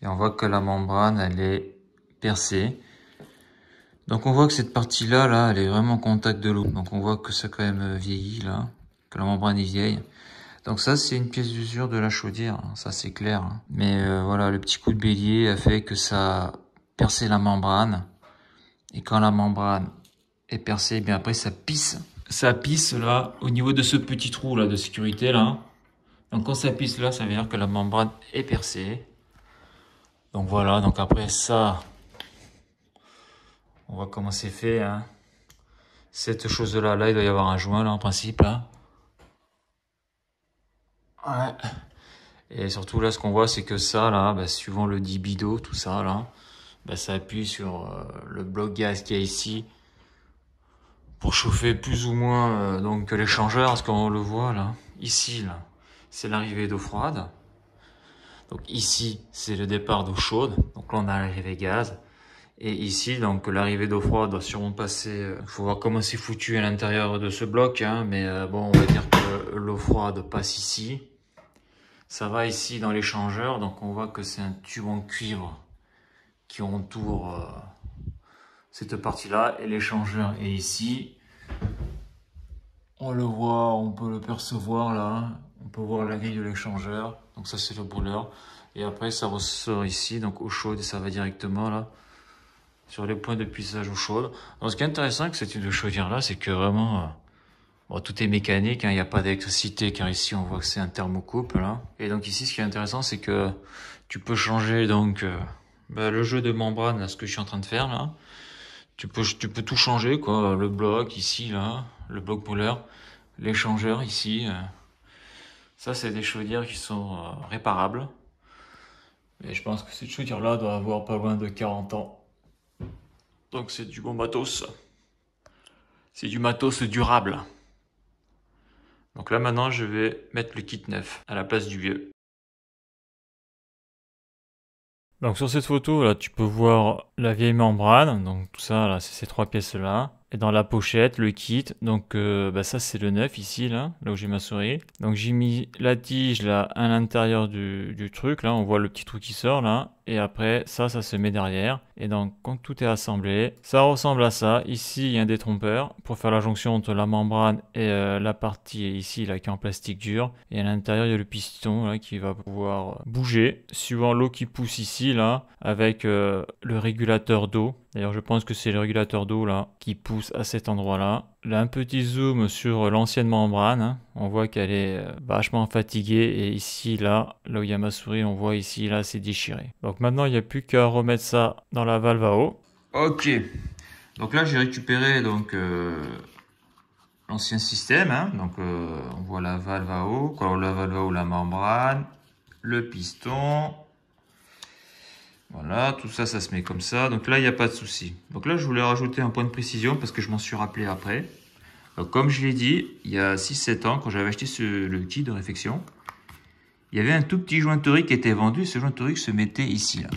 Et on voit que la membrane, elle est percée. Donc on voit que cette partie-là, là, elle est vraiment en contact de l'eau. Donc on voit que ça quand même euh, vieillit, là, que la membrane est vieille. Donc ça, c'est une pièce d'usure de la chaudière, hein. ça c'est clair. Hein. Mais euh, voilà, le petit coup de bélier a fait que ça a percé la membrane. Et quand la membrane est percée, eh bien après ça pisse. Ça pisse là, au niveau de ce petit trou là de sécurité là. Hein. Donc quand ça pisse là, ça veut dire que la membrane est percée. Donc voilà, donc après ça, on voit comment c'est fait. Hein. Cette chose-là, là, il doit y avoir un joint, là, en principe, Ouais. Et surtout, là, ce qu'on voit, c'est que ça, là, bah, suivant le dibido, tout ça, là, bah, ça appuie sur euh, le bloc gaz qui est ici pour chauffer plus ou moins que euh, donc l'échangeur, ce qu'on le voit, là, ici, là, c'est l'arrivée d'eau froide. Donc ici, c'est le départ d'eau chaude. Donc là, on a l'arrivée gaz. Et ici, donc l'arrivée d'eau froide doit sûrement passer. Il euh, faut voir comment c'est foutu à l'intérieur de ce bloc. Hein, mais euh, bon, on va dire que l'eau froide passe ici. Ça va ici dans l'échangeur. Donc on voit que c'est un tube en cuivre qui entoure euh, cette partie-là. Et l'échangeur est ici. On le voit, on peut le percevoir là. Hein. On peut voir la grille de l'échangeur. Donc ça, c'est le brûleur. Et après, ça ressort ici, donc eau chaude, et ça va directement là, sur les points de puissage eau chaude. Donc ce qui est intéressant avec cette chaudière-là, c'est que vraiment, euh, bon, tout est mécanique, hein. il n'y a pas d'électricité, car ici, on voit que c'est un thermocouple. Là. Hein. Et donc ici, ce qui est intéressant, c'est que tu peux changer donc euh, ben, le jeu de membrane, là, ce que je suis en train de faire là. Tu peux, tu peux tout changer, quoi. Le bloc ici, là, le bloc brûleur l'échangeur ici. Euh, ça, c'est des chaudières qui sont euh, réparables. Et je pense que cette chaudière-là doit avoir pas loin de 40 ans. Donc c'est du bon matos. C'est du matos durable. Donc là maintenant, je vais mettre le kit neuf à la place du vieux. Donc sur cette photo, là, tu peux voir la vieille membrane. Donc tout ça, là, c'est ces trois pièces-là. Et dans la pochette, le kit. Donc euh, bah ça c'est le neuf ici, là, là où j'ai ma souris. Donc j'ai mis la tige là à l'intérieur du, du, truc. Là on voit le petit truc qui sort là et après ça, ça se met derrière. Et donc quand tout est assemblé, ça ressemble à ça. Ici, il y a un détrompeur pour faire la jonction entre la membrane et euh, la partie ici là qui est en plastique dur. Et à l'intérieur, il y a le piston qui va pouvoir bouger suivant l'eau qui pousse ici là avec euh, le régulateur d'eau. D'ailleurs, je pense que c'est le régulateur d'eau là qui pousse à cet endroit là un petit zoom sur l'ancienne membrane. Hein. On voit qu'elle est euh, vachement fatiguée. Et ici, là, là où il y a ma souris, on voit ici, là, c'est déchiré. Donc maintenant, il n'y a plus qu'à remettre ça dans la valve à eau. Ok. Donc là, j'ai récupéré donc euh, l'ancien système. Hein. Donc euh, on voit la valve à eau, la valve à eau, la membrane, le piston, voilà, tout ça, ça se met comme ça. Donc là, il n'y a pas de souci. Donc là, je voulais rajouter un point de précision parce que je m'en suis rappelé après. Euh, comme je l'ai dit, il y a 6-7 ans, quand j'avais acheté ce, le kit de réfection, il y avait un tout petit jointerie qui était vendu. Ce jointerie se mettait ici. Là.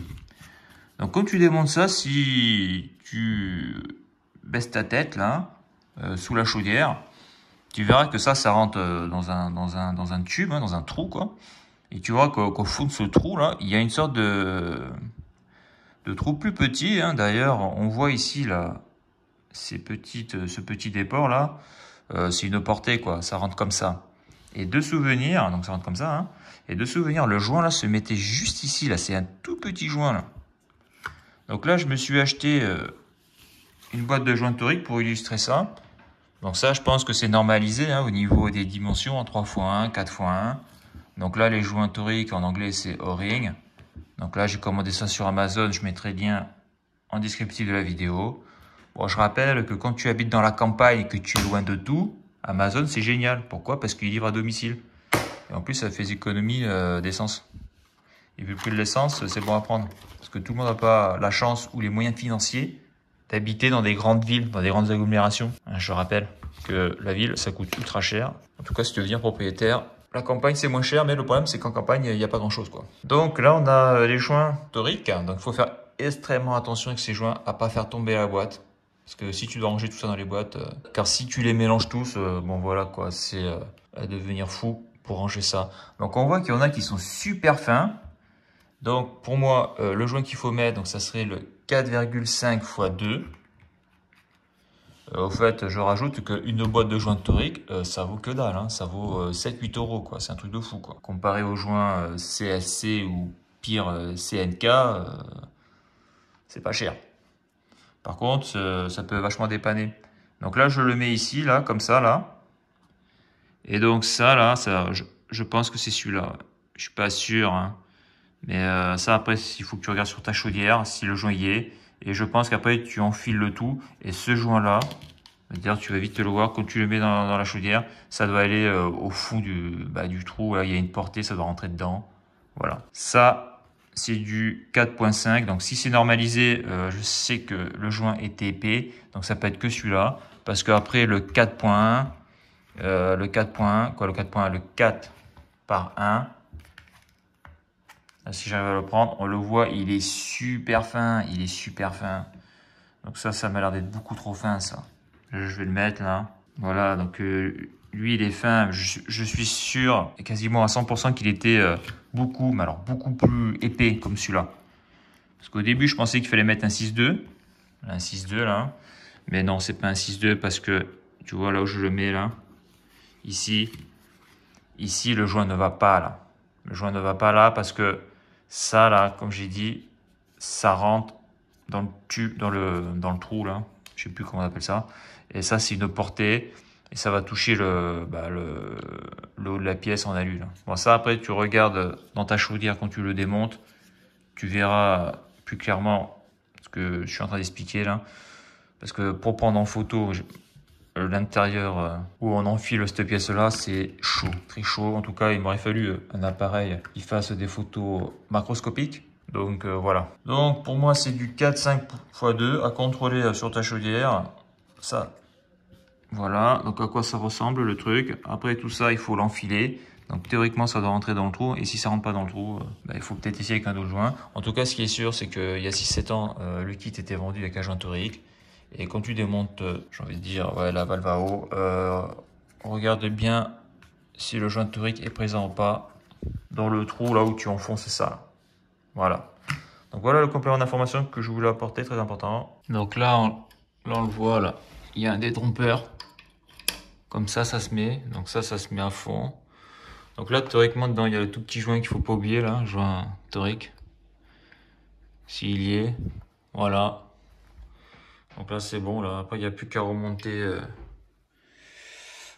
Donc quand tu démontes ça, si tu baisses ta tête là, euh, sous la chaudière, tu verras que ça, ça rentre euh, dans un, un, dans un tube, hein, dans un trou. quoi. Et tu vois qu'au fond de ce trou là, il y a une sorte de de plus petit hein. D'ailleurs, on voit ici là, ces petites, euh, ce petit déport là, euh, c'est une portée quoi, ça rentre comme ça. Et de souvenir, donc ça rentre comme ça, hein. et de souvenir, le joint là se mettait juste ici, là c'est un tout petit joint là. Donc là, je me suis acheté euh, une boîte de joints toriques pour illustrer ça. Donc ça, je pense que c'est normalisé hein, au niveau des dimensions, en 3 x 1, 4 x 1. Donc là, les joints toriques, en anglais, c'est O-ring. Donc là, j'ai commandé ça sur Amazon, je mettrai le lien en descriptif de la vidéo. Bon, je rappelle que quand tu habites dans la campagne et que tu es loin de tout, Amazon, c'est génial. Pourquoi Parce qu'il livre à domicile. Et en plus, ça fait économie euh, d'essence. Et vu le prix de l'essence, c'est bon à prendre. Parce que tout le monde n'a pas la chance ou les moyens financiers d'habiter dans des grandes villes, dans des grandes agglomérations. Hein, je rappelle que la ville, ça coûte ultra cher. En tout cas, si tu veux propriétaire, la campagne, c'est moins cher, mais le problème, c'est qu'en campagne, il n'y a pas grand-chose. quoi. Donc là, on a les joints toriques. Donc il faut faire extrêmement attention avec ces joints à pas faire tomber la boîte. Parce que si tu dois ranger tout ça dans les boîtes, euh, car si tu les mélanges tous, euh, bon voilà quoi, c'est euh, à devenir fou pour ranger ça. Donc on voit qu'il y en a qui sont super fins. Donc pour moi, le joint qu'il faut mettre, donc ça serait le 4,5 x 2. Euh, au fait, je rajoute qu'une boîte de joint torique, euh, ça vaut que dalle. Hein. Ça vaut 7-8 euh, euros, C'est un truc de fou, quoi. Comparé aux joints CSC ou pire CNK, c'est pas cher. Par contre, ça peut vachement dépanner. Donc là, je le mets ici, là, comme ça, là. Et donc ça, là, je, pense que c'est celui-là. Je suis pas sûr, hein. Mais ça, après, il faut que tu regardes sur ta chaudière, si le joint y est. Et je pense qu'après, tu enfiles le tout. Et ce joint-là, tu vas vite te le voir, quand tu le mets dans, la chaudière, ça doit aller euh, au fond du, bah, du trou. il y a une portée, ça doit rentrer dedans. Voilà. Ça, c'est du 4.5. Donc, si c'est normalisé, euh, je sais que le joint est épais. Donc, ça peut être que celui-là. Parce qu'après, le 4.1, euh, le 4.1, quoi, le 4.1, le 4 par 1, ah, si j'arrive à le prendre, on le voit, il est super fin. Il est super fin. Donc ça, ça m'a l'air d'être beaucoup trop fin, ça. Je vais le mettre là. Voilà, donc euh, lui, il est fin. Je, suis sûr, quasiment à 100% qu'il était euh, beaucoup, mais alors beaucoup plus épais comme celui-là. Parce qu'au début, je pensais qu'il fallait mettre un 6-2. Un 6-2 là. Mais non, c'est pas un 6-2 parce que, tu vois, là où je le mets là, ici, ici, le joint ne va pas là. Le joint ne va pas là parce que ça là, comme j'ai dit, ça rentre dans le tube, dans le, dans le trou là. Je sais plus comment on appelle ça. Et ça, c'est une portée. Et ça va toucher bah, le, le, haut de la pièce en alu. Là. Bon, ça après, tu regardes dans ta chaudière quand tu le démontes. Tu verras plus clairement ce que je suis en train d'expliquer là. Parce que pour prendre en photo, l'intérieur euh, où on enfile cette pièce-là, c'est chaud, très chaud. En tout cas, il m'aurait fallu euh, un appareil qui fasse des photos macroscopiques. Donc euh, voilà. Donc pour moi, c'est du 4-5 x 2 à contrôler sur ta chaudière. Ça, voilà. Donc à quoi ça ressemble le truc. Après tout ça, il faut l'enfiler. Donc théoriquement, ça doit rentrer dans le trou. Et si ça rentre pas dans le trou, bah, il faut peut-être essayer avec un autre joint. En tout cas, ce qui est sûr, c'est qu'il y a 6-7 ans, le kit était vendu avec un joint torique. Et quand tu démontes, euh, j'ai envie de dire, la valve à eau, regarde bien si le joint torique est présent ou pas dans le trou là où tu enfonces ça. Voilà. Donc voilà le complément d'information que je voulais apporter, très important. Donc là, on, le voit, là. il y a un détrompeur. Comme ça, ça se met. Donc ça, ça se met à fond. Donc là, théoriquement, dedans, il y a le tout petit joint qu'il faut pas oublier, là, joint torique. S'il y est, voilà. Donc là, c'est bon. Là. Après, il n'y a plus qu'à remonter euh,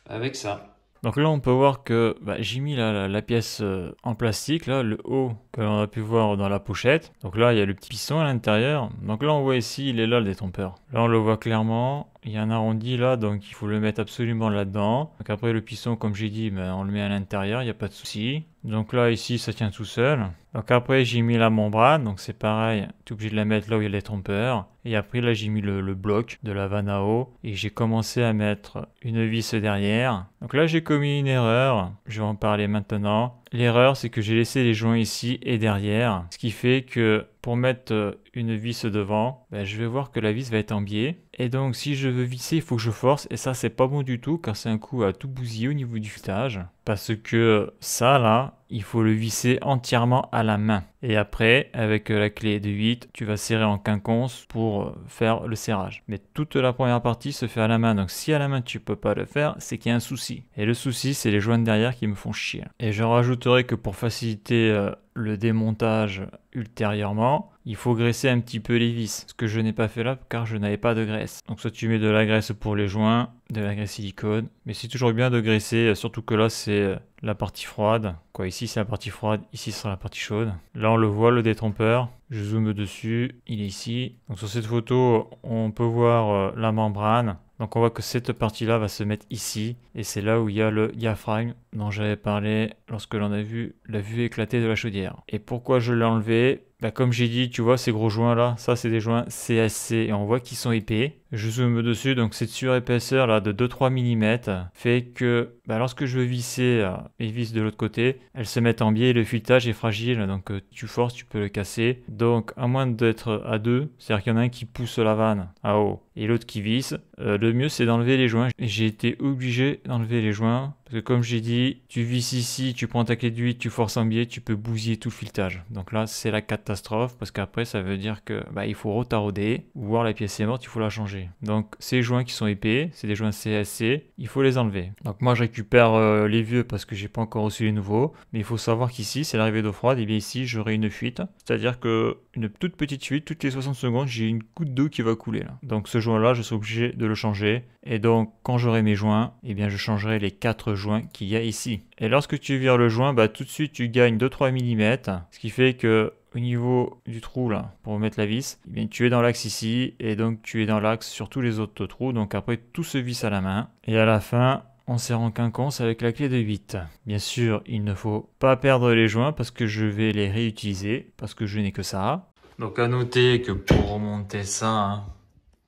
avec ça. Donc là, on peut voir que bah, j'ai mis la, pièce euh, en plastique. Là, le haut que l'on a pu voir dans la pochette. Donc là, il y a le petit pisson à l'intérieur. Donc là, on voit ici, il est là, le détrompeur. Là, on le voit clairement. Il y a un arrondi là, donc il faut le mettre absolument là-dedans. Donc après, le piston, comme j'ai dit, ben, on le met à l'intérieur, il n'y a pas de souci. Donc là, ici, ça tient tout seul. Donc après, j'ai mis la membrane, donc c'est pareil, tout obligé de la mettre là où il y a les trompeurs. Et après, là, j'ai mis le, bloc de la vanne à eau et j'ai commencé à mettre une vis derrière. Donc là, j'ai commis une erreur, je vais en parler maintenant. L'erreur, c'est que j'ai laissé les joints ici et derrière, ce qui fait que mettre euh, une vis devant, ben, je vais voir que la vis va être en biais. Et donc si je veux visser, il faut que je force. Et ça, c'est pas bon du tout car c'est un coup à tout bousiller au niveau du filetage. Parce que ça, là, il faut le visser entièrement à la main. Et après, avec la clé de 8, tu vas serrer en quinconce pour euh, faire le serrage. Mais toute la première partie se fait à la main. Donc si à la main tu peux pas le faire, c'est qu'il y a un souci. Et le souci, c'est les joints derrière qui me font chier. Et je rajouterai que pour faciliter euh, le démontage ultérieurement, il faut graisser un petit peu les vis, ce que je n'ai pas fait là car je n'avais pas de graisse. Donc soit tu mets de la graisse pour les joints, de la graisse silicone, mais c'est toujours bien de graisser, euh, surtout que là c'est euh, la partie froide. Quoi, ici c'est la partie froide, ici sera la partie chaude. Là on le voit le détrompeur, je zoome dessus, il est ici. Donc sur cette photo on peut voir euh, la membrane, donc on voit que cette partie-là va se mettre ici, et c'est là où il y a le diaphragme dont j'avais parlé lorsque l'on a vu la vue éclatée de la chaudière. Et pourquoi je l'ai enlevé bah, Comme j'ai dit, tu vois, ces gros joints-là, ça c'est des joints CSC, et on voit qu'ils sont épais. Je zoome dessus, donc cette surépaisseur là de 2-3 mm fait que bah, lorsque je veux visser euh, et vis de l'autre côté, elles se mettent en biais et le filetage est fragile, donc euh, tu forces, tu peux le casser. Donc à moins d'être à deux, c'est-à-dire qu'il y en a un qui pousse la vanne à haut et l'autre qui visse, euh, le mieux c'est d'enlever les joints. J'ai été obligé d'enlever les joints parce que comme j'ai dit, tu vis ici, tu prends ta clé d'huile, tu forces en biais, tu peux bousiller tout le filetage. Donc là c'est la catastrophe parce qu'après ça veut dire que bah, il faut retaroder, voir la pièce est morte, il faut la changer. Donc ces joints qui sont épais, c'est des joints CAC, il faut les enlever. Donc moi je récupère euh, les vieux parce que j'ai pas encore reçu les nouveaux, mais il faut savoir qu'ici c'est l'arrivée d'eau froide, et bien ici j'aurai une fuite, c'est-à-dire que une toute petite fuite, toutes les 60 secondes j'ai une goutte d'eau qui va couler Donc ce joint là je suis obligé de le changer, et donc quand j'aurai mes joints, et eh bien je changerai les 4 joints qu'il y a ici. Et lorsque tu vires le joint, bah tout de suite tu gagnes 2-3 mm, ce qui fait que au niveau du trou là pour mettre la vis, eh bien, tu es dans l'axe ici et donc tu es dans l'axe sur tous les autres trous. Donc après tout se visse à la main et à la fin on serre en quinconce avec la clé de 8. Bien sûr il ne faut pas perdre les joints parce que je vais les réutiliser parce que je n'ai que ça. Donc à noter que pour remonter ça, hein,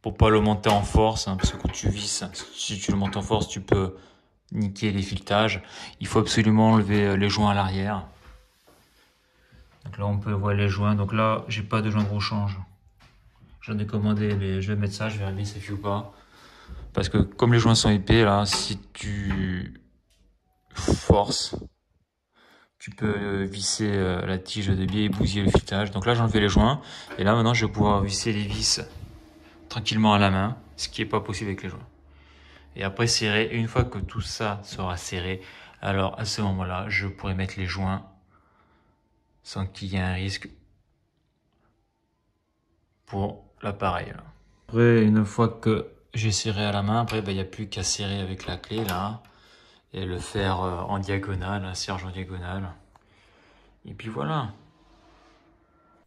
pour pas le monter en force, hein, parce que quand tu visses, si tu le montes en force tu peux niquer les filetages, il faut absolument enlever euh, les joints à l'arrière là, on peut voir les joints. Donc là, j'ai pas de joint gros change. J'en ai commandé, mais je vais mettre ça, je vais aller si c'est ou pas. Parce que comme les joints sont épais, là, si tu forces, tu peux visser euh, la tige de biais et bousiller le filetage. Donc là, j'ai enlevé les joints. Et là, maintenant, je vais pouvoir visser les vis tranquillement à la main, ce qui n'est pas possible avec les joints. Et après, serrer. une fois que tout ça sera serré, alors à ce moment-là, je pourrai mettre les joints sans qu'il y ait un risque pour l'appareil. Après, une fois que j'ai serré à la main, après, ben, il n'y a plus qu'à serrer avec la clé, là, et le faire euh, en diagonale, un serge en diagonale. Et puis voilà.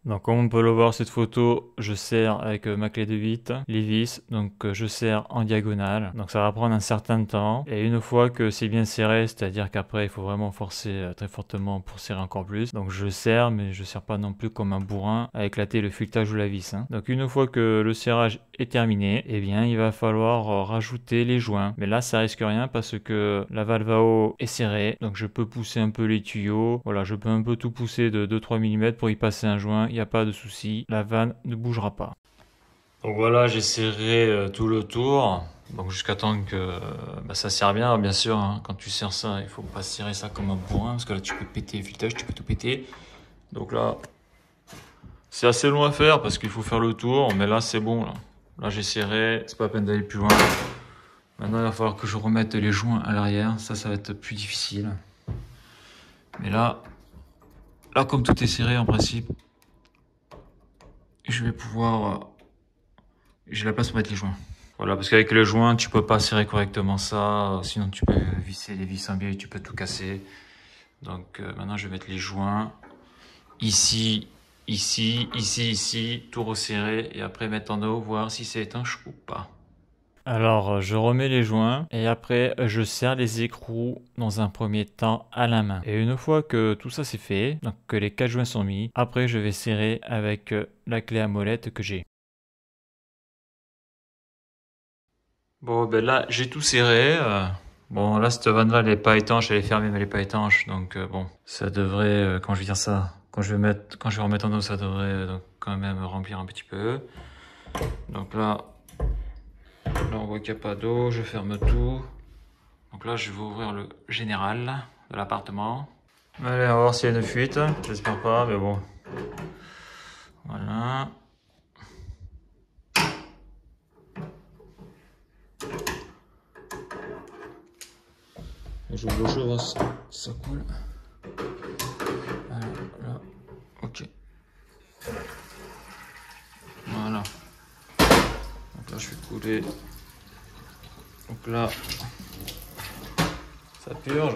Donc comme on peut le voir cette photo, je serre avec euh, ma clé de 8 les vis, donc euh, je serre en diagonale. Donc ça va prendre un certain temps et une fois que c'est bien serré, c'est-à-dire qu'après il faut vraiment forcer euh, très fortement pour serrer encore plus. Donc je serre mais je serre pas non plus comme un bourrin à éclater le filetage ou la vis. Hein. Donc une fois que le serrage est terminé, eh bien il va falloir rajouter les joints. Mais là ça risque rien parce que la valve à eau est serrée, donc je peux pousser un peu les tuyaux. Voilà, je peux un peu tout pousser de 2-3 mm pour y passer un joint il n'y a pas de souci, la vanne ne bougera pas. Donc voilà, j'ai serré euh, tout le tour, donc jusqu'à temps que euh, bah, ça serre bien, bien sûr, hein. quand tu serres ça, il faut pas serrer ça comme un bourrin, parce que là tu peux péter le filetage, tu peux tout péter. Donc là, c'est assez long à faire parce qu'il faut faire le tour, mais là c'est bon, là, j'ai serré, c'est pas la peine d'aller plus loin. Maintenant, il va falloir que je remette les joints à l'arrière. Ça, ça va être plus difficile. Mais là, là, comme tout est serré en principe, je vais pouvoir... Euh, j'ai la place pour mettre les joints. Voilà, parce qu'avec le joint, tu peux pas serrer correctement ça, euh, sinon tu peux visser les vis en biais, tu peux tout casser. Donc euh, maintenant, je vais mettre les joints ici, ici, ici, ici, tout resserrer, et après mettre en haut, voir si c'est étanche ou pas. Alors, euh, je remets les joints et après, euh, je serre les écrous dans un premier temps à la main. Et une fois que tout ça c'est fait, donc que les quatre joints sont mis, après je vais serrer avec euh, la clé à molette que j'ai. Bon, ben là, j'ai tout serré. Bon, là, cette vanne-là, elle est pas étanche, elle est fermée, mais elle n'est pas étanche. Donc, bon, ça devrait, quand je vais dire ça, quand je vais quand je vais remettre en eau, ça devrait quand même remplir un petit peu. Donc là, Là, on voit qu'il n'y a pas d'eau. Je ferme tout. Donc là, je vais ouvrir le général de l'appartement. Allez, on va voir s'il y a une fuite. J'espère pas, mais bon. Voilà. Je vais bouger, ça coule. là, ok. Voilà je vais couler. Donc là, ça purge.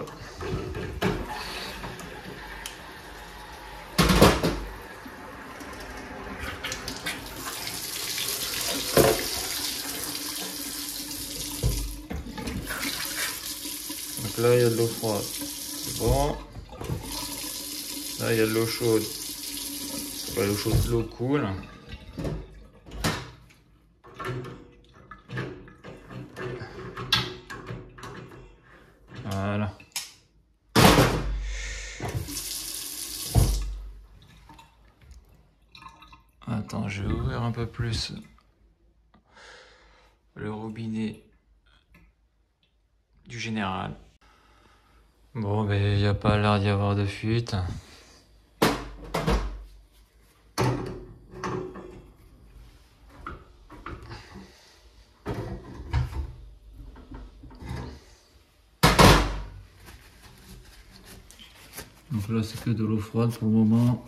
Donc là, il y a de l'eau froide. C'est bon. Là, il y a de l'eau chaude. Bah, l'eau chaude, l'eau coule. Attends, je vais ouvrir un peu plus le robinet du général. Bon, mais ben, il n'y a pas l'air d'y avoir de fuite. Donc là, c'est que de l'eau froide pour le moment.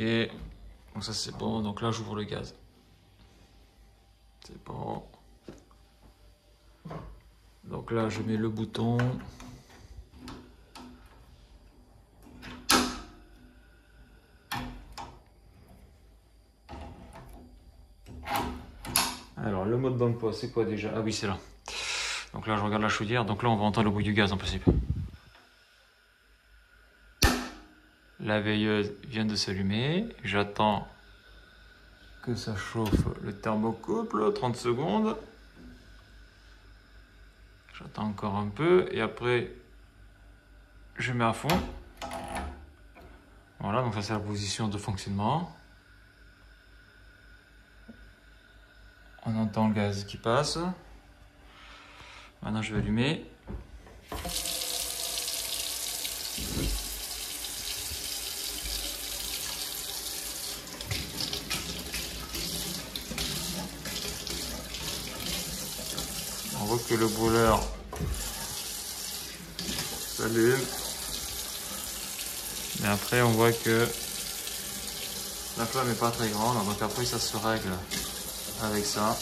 Donc ça c'est bon. Donc là j'ouvre le gaz. C'est bon. Donc là je mets le bouton. Alors le mode poids c'est quoi déjà Ah oui c'est là. Donc là je regarde la chaudière. Donc là on va entendre le bruit du gaz impossible veilleuse vient de s'allumer. J'attends que ça chauffe le thermocouple, 30 secondes. J'attends encore un peu et après, je mets à fond. Voilà, donc ça c'est la position de fonctionnement. On entend le gaz qui passe. Maintenant, je vais allumer. le bouleur s'allume. mais après, on voit que la flamme n'est pas très grande, hein, donc après, ça se règle avec ça.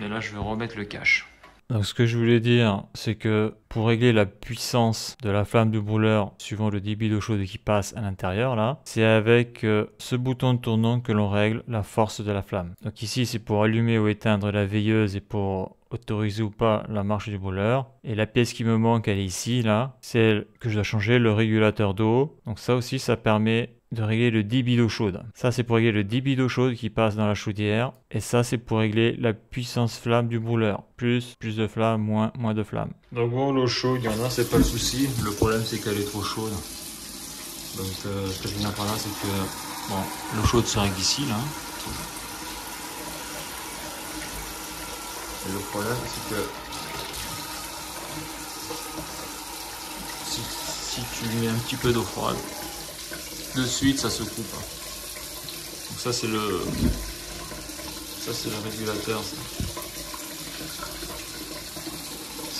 Et là, je vais remettre le cache. Donc ce que je voulais dire, c'est que pour régler la puissance de la flamme du brûleur suivant le débit d'eau chaude qui passe à l'intérieur là, c'est avec euh, ce bouton tournant que l'on règle la force de la flamme. Donc ici c'est pour allumer ou éteindre la veilleuse et pour autoriser ou pas la marche du brûleur. Et la pièce qui me manque elle est ici là, celle que je dois changer, le régulateur d'eau. Donc ça aussi ça permet de régler le débit d'eau chaude. Ça, c'est pour régler le débit d'eau chaude qui passe dans la chaudière. Et ça, c'est pour régler la puissance flamme du brûleur. Plus, plus de flamme, moins, moins de flamme. Donc bon, l'eau chaude, il y en a, c'est pas le souci. Le problème, c'est qu'elle est trop chaude. Donc euh, ce que je viens là, c'est que bon, l'eau chaude se règle ici, là. Et le problème, c'est que si, si tu mets un petit peu d'eau froide, de suite ça se coupe. Hein. Donc ça c'est le ça c'est le régulateur ça.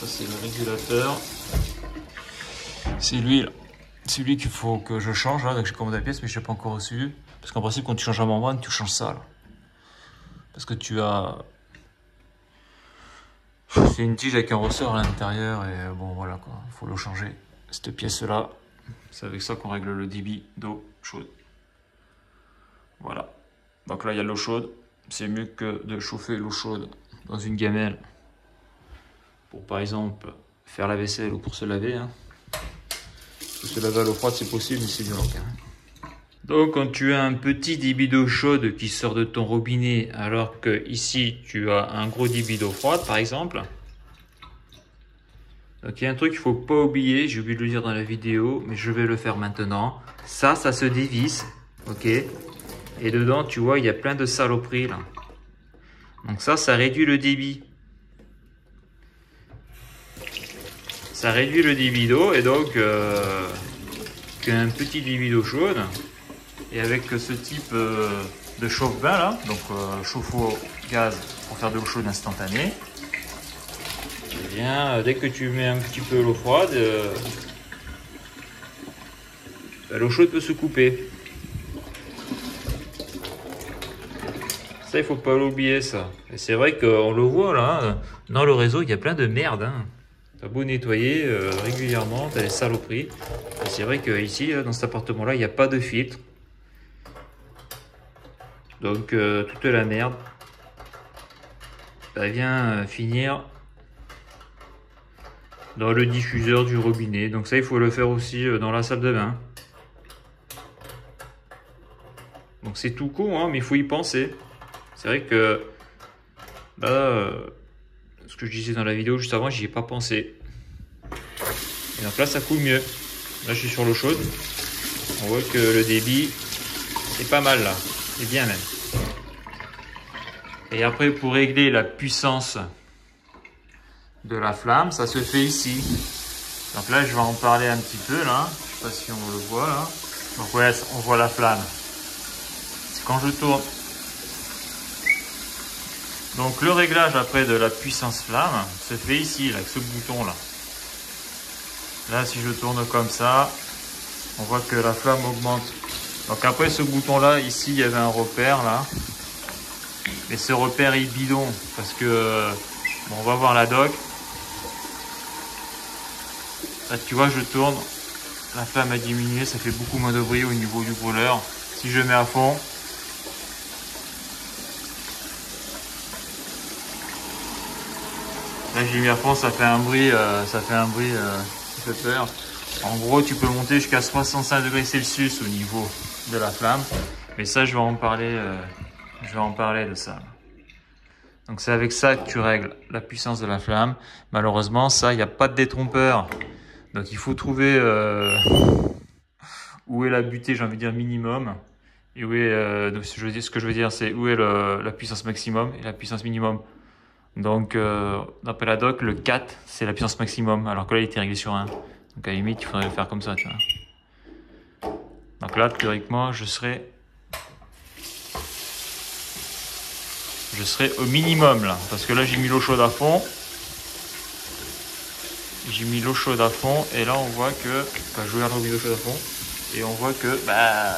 c'est le régulateur. C'est lui là. C'est lui qu'il faut que je change là, hein, donc j'ai commandé la pièce mais je l'ai pas encore reçu. Parce qu'en principe quand tu changes un membrane, tu changes ça là. Parce que tu as c'est une tige avec un ressort à l'intérieur et bon voilà quoi, il faut le changer. Cette pièce là, c'est avec ça qu'on règle le débit d'eau chaude. Voilà. Donc là, il y a l'eau chaude. C'est mieux que de chauffer l'eau chaude dans une gamelle pour, par exemple, faire la vaisselle ou pour se laver. Hein. se laver à l'eau froide, c'est possible, mais c'est bien hein. Donc, quand tu as un petit débit d'eau chaude qui sort de ton robinet, alors que ici, tu as un gros débit d'eau froide, par exemple, donc il y a un truc qu'il ne faut pas oublier, j'ai oublié de le dire dans la vidéo, mais je vais le faire maintenant. Ça, ça se dévisse, ok Et dedans, tu vois, il y a plein de saloperies là. Donc ça, ça réduit le débit. Ça réduit le débit d'eau et donc euh, qu'un un petit débit d'eau chaude. Et avec ce type euh, de chauffe-bain là, donc euh, chauffe-eau gaz pour faire de l'eau chaude instantanée, euh, dès que tu mets un petit peu l'eau froide, euh, bah, l'eau chaude peut se couper. Ça, il faut pas l'oublier, ça. Et c'est vrai qu'on le voit, là, hein. dans le réseau, il y a plein de merde. Hein. beau nettoyer euh, régulièrement, t'as les saloperies. C'est vrai qu'ici, dans cet appartement-là, il n'y a pas de filtre. Donc, toute la merde, ça bah, vient finir dans le diffuseur du robinet. Donc ça, il faut le faire aussi euh, dans la salle de bain. Donc c'est tout con, hein, mais il faut y penser. C'est vrai que là, bah, euh, ce que je disais dans la vidéo juste avant, j'y ai pas pensé. Et donc là, ça coule mieux. Là, je suis sur l'eau chaude. On voit que le débit est pas mal là. C'est bien même. Et après, pour régler la puissance de la flamme. Ça se fait ici. Donc là, je vais en parler un petit peu, là. Je sais pas si on le voit, là. Donc ouais, on voit la flamme. C'est quand je tourne. Donc le réglage après de la puissance flamme se fait ici, là, avec ce bouton là. Là, si je tourne comme ça, on voit que la flamme augmente. Donc après ce bouton là, ici, il y avait un repère là. Mais ce repère est bidon parce que, euh, on va voir la doc, ah, tu vois, je tourne, la flamme a diminué, ça fait beaucoup moins de bruit au niveau du brûleur. Si je mets à fond, là j'ai mis à fond, ça fait un bruit, euh, ça fait un bruit euh, ça fait peur. En gros, tu peux monter jusqu'à 65 degrés Celsius au niveau de la flamme, mais ça, je vais en parler, euh, je vais en parler de ça. Donc c'est avec ça que tu règles la puissance de la flamme. Malheureusement, ça, il n'y a pas de détrompeur. Donc il faut trouver euh, où est la butée, j'ai envie de dire minimum. Et où est, euh, je ce que je veux dire, c'est où est la puissance maximum et la puissance minimum. Donc euh, dans doc, le 4, c'est la puissance maximum, alors que là, il était réglé sur 1. Donc à la limite, il faudrait le faire comme ça, tu vois. Donc là, théoriquement, je serais... Je serais au minimum, là. Parce que là, j'ai mis l'eau chaude à fond j'ai mis l'eau chaude à fond et là on voit que je l'eau chaude à fond et on voit que bah,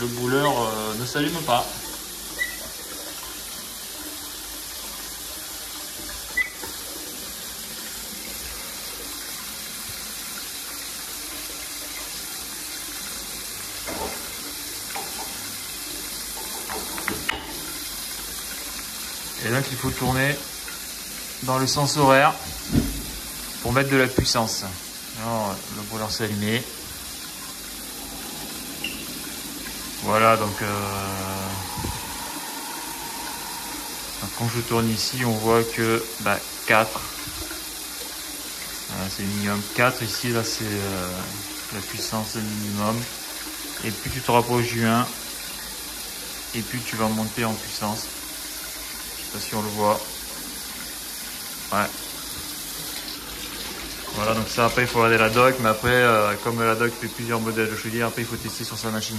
le bouleur euh, ne s'allume pas et là qu'il faut tourner dans le sens horaire pour mettre de la puissance. Alors, le volant s'est allumé. Voilà, euh, donc, quand je tourne ici, on voit que 4, bah, c'est minimum 4. Ici, là, c'est euh, la puissance minimum. Et plus tu te rapproches du 1, et plus tu vas monter en puissance. si on le voit. Ouais, voilà, donc ça, après, il faut regarder la doc, mais après, euh, comme la doc fait plusieurs modèles de dis, après, il faut tester sur sa machine.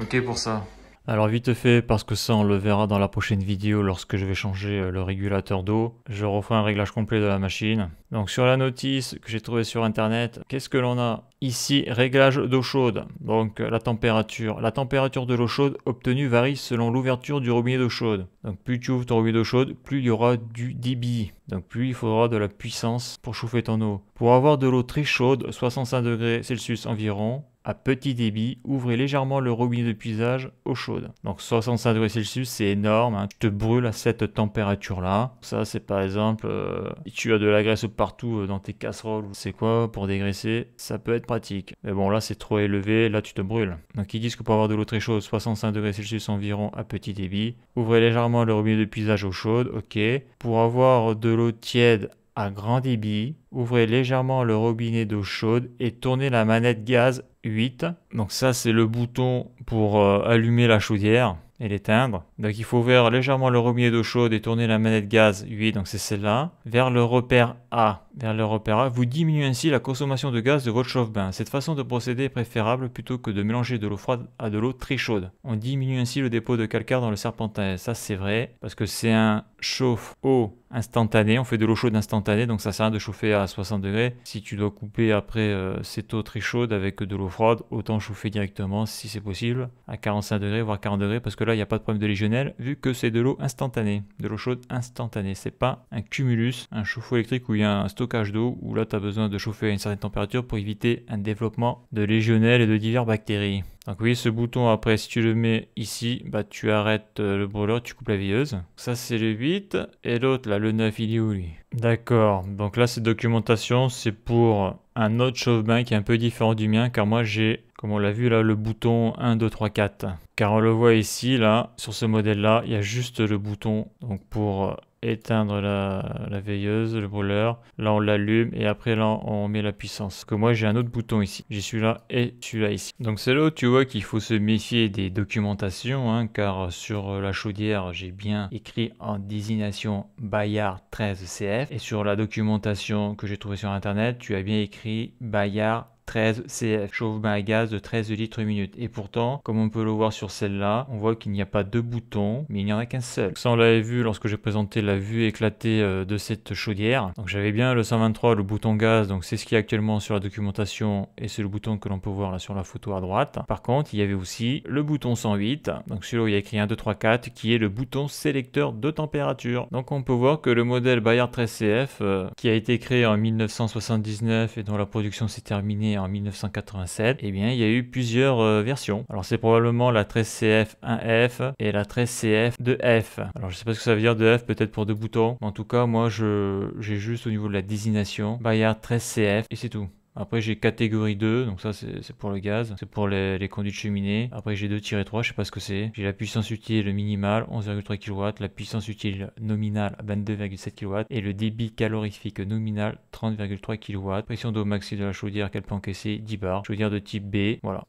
Ok pour ça. Alors vite fait, parce que ça on le verra dans la prochaine vidéo lorsque je vais changer euh, le régulateur d'eau, je refais un réglage complet de la machine. Donc sur la notice que j'ai trouvée sur internet, qu'est-ce que l'on a Ici, réglage d'eau chaude, donc euh, la température. La température de l'eau chaude obtenue varie selon l'ouverture du robinet d'eau chaude. Donc plus tu ouvres ton robinet d'eau chaude, plus il y aura du débit. Donc plus il faudra de la puissance pour chauffer ton eau. Pour avoir de l'eau très chaude, 65 degrés Celsius environ, à petit débit, ouvrez légèrement le robinet de puisage au chaude. Donc 65 degrés Celsius, c'est énorme, tu hein. te brûles à cette température-là. Ça, c'est par exemple, euh, tu as de la graisse partout euh, dans tes casseroles, c'est quoi pour dégraisser, ça peut être pratique. Mais bon, là, c'est trop élevé, là, tu te brûles. Donc ils disent que pour avoir de l'eau très chaude, 65 degrés Celsius environ à petit débit, ouvrez légèrement le robinet de puisage au chaude, ok. Pour avoir de l'eau tiède à grand débit, ouvrez légèrement le robinet d'eau chaude et tournez la manette gaz 8. Donc ça c'est le bouton pour euh, allumer la chaudière et l'éteindre. Donc il faut ouvrir légèrement le robinet d'eau chaude et tourner la manette gaz 8, donc c'est celle-là, vers le repère A. Vers le repère A, vous diminuez ainsi la consommation de gaz de votre chauffe-bain. Cette façon de procéder est préférable plutôt que de mélanger de l'eau froide à de l'eau très chaude. On diminue ainsi le dépôt de calcaire dans le serpentin. Ça c'est vrai, parce que c'est un chauffe-eau instantanée, on fait de l'eau chaude instantanée, donc ça sert à de chauffer à 60 degrés. Si tu dois couper après euh, cette eau très chaude avec de l'eau froide, autant chauffer directement si c'est possible à 45 degrés voire 40 degrés parce que là il n'y a pas de problème de légionnelle vu que c'est de l'eau instantanée, de l'eau chaude instantanée. C'est pas un cumulus, un chauffe-eau électrique où il y a un stockage d'eau où là tu as besoin de chauffer à une certaine température pour éviter un développement de légionnelle et de diverses bactéries. Donc oui, ce bouton, après, si tu le mets ici, bah, tu arrêtes euh, le brûleur, tu coupes la vieilleuse. Ça, c'est le 8. Et l'autre, là, le 9, il est où, lui D'accord. Donc là, cette documentation, c'est pour un autre chauffe-bain qui est un peu différent du mien, car moi, j'ai, comme on l'a vu, là, le bouton 1, 2, 3, 4. Car on le voit ici, là, sur ce modèle-là, il y a juste le bouton donc pour euh, éteindre la, veilleuse, le brûleur. Là, on l'allume et après, là, on met la puissance. Que moi, j'ai un autre bouton ici. J'ai celui-là et celui-là ici. Donc, c'est là où tu vois qu'il faut se méfier des documentations, hein, car sur la chaudière, j'ai bien écrit en désignation Bayard 13CF. Et sur la documentation que j'ai trouvée sur Internet, tu as bien écrit Bayard 13 CF, chauffe-bain à gaz de 13 litres minute. Et pourtant, comme on peut le voir sur celle-là, on voit qu'il n'y a pas deux boutons, mais il n'y en a qu'un seul. Ça, on l'avait vu lorsque j'ai présenté la vue éclatée euh, de cette chaudière. Donc j'avais bien le 123, le bouton gaz, donc c'est ce qui est actuellement sur la documentation, et c'est le bouton que l'on peut voir là sur la photo à droite. Par contre, il y avait aussi le bouton 108, donc celui où il y a écrit 1, 2, 3, 4, qui est le bouton sélecteur de température. Donc on peut voir que le modèle Bayard 13CF, euh, qui a été créé en 1979 et dont la production s'est terminée en 1987, et eh bien, il y a eu plusieurs euh, versions. Alors, c'est probablement la 13CF1F et la 13CF2F. Alors, je sais pas ce que ça veut dire 2F, peut-être pour deux boutons. en tout cas, moi, je j'ai juste au niveau de la désignation Bayard 13CF et c'est tout. Après, j'ai catégorie 2, donc ça, c'est pour le gaz. C'est pour les, les, conduits de Après, j'ai 2-3, je sais pas ce que c'est. J'ai la puissance utile minimale, 11,3 kW. La puissance utile nominale, 22,7 kW. Et le débit calorifique nominal, 30,3 kW. Pression d'eau maxi de la chaudière qu'elle peut encaisser, 10 bars. Chaudière de type B, voilà.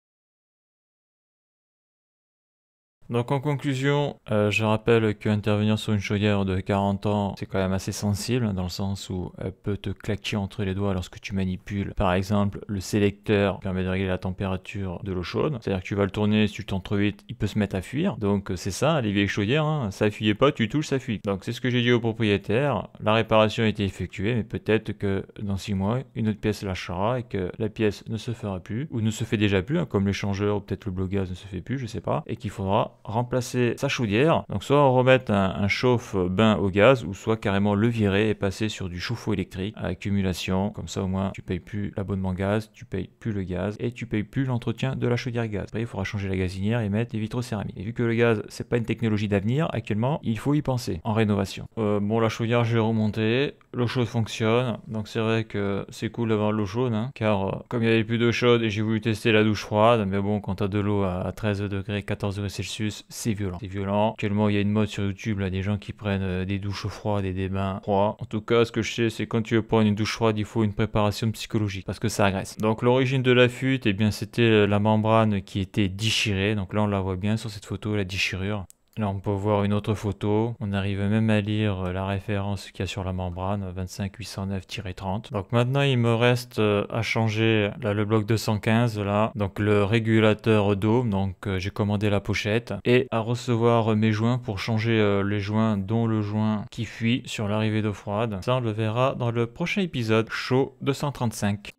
Donc en conclusion, euh, je rappelle qu'intervenir sur une chaudière de 40 ans, c'est quand même assez sensible, dans le sens où elle peut te claquer entre les doigts lorsque tu manipules, par exemple, le sélecteur qui permet de régler la température de l'eau chaude. C'est-à-dire que tu vas le tourner, si tu t'en trop vite, il peut se mettre à fuir. Donc euh, c'est ça, les vieilles chaudières, hein. ça fuyait pas, tu touches, ça fuit. Donc c'est ce que j'ai dit au propriétaire, la réparation a été effectuée, mais peut-être que dans 6 mois, une autre pièce lâchera et que la pièce ne se fera plus, ou ne se fait déjà plus, hein, comme l'échangeur ou peut-être le blocage ne se fait plus, je sais pas, et qu'il faudra remplacer sa chaudière. Donc soit on remette un, chauffe-bain au gaz ou soit carrément le virer et passer sur du chauffe-eau électrique à accumulation. Comme ça au moins tu payes plus l'abonnement gaz, tu payes plus le gaz et tu payes plus l'entretien de la chaudière gaz. Après il faudra changer la gazinière et mettre des vitres céramiques. Et vu que le gaz c'est pas une technologie d'avenir actuellement, il faut y penser en rénovation. Euh, bon la chaudière j'ai remonté, l'eau chaude fonctionne, donc c'est vrai que c'est cool d'avoir l'eau chaude hein, car euh, comme il y avait plus d'eau chaude et j'ai voulu tester la douche froide, mais bon quand as de l'eau à 13 degrés, 14 degrés Celsius c'est violent. C'est violent. Actuellement, il y a une mode sur YouTube, là, des gens qui prennent euh, des douches froides et des bains froids. En tout cas, ce que je sais, c'est quand tu veux prendre une douche froide, il faut une préparation psychologique parce que ça agresse. Donc, l'origine de la fuite, eh bien, c'était euh, la membrane qui était déchirée. Donc là, on la voit bien sur cette photo, la déchirure. Là, on peut voir une autre photo. On arrive même à lire euh, la référence qu'il y a sur la membrane, 25809-30. Donc maintenant, il me reste euh, à changer le bloc 215, là, donc le régulateur d'eau. Donc euh, j'ai commandé la pochette et à recevoir mes joints pour changer les joints, dont le joint qui fuit sur l'arrivée d'eau froide. Ça, on le verra dans le prochain épisode, show 235.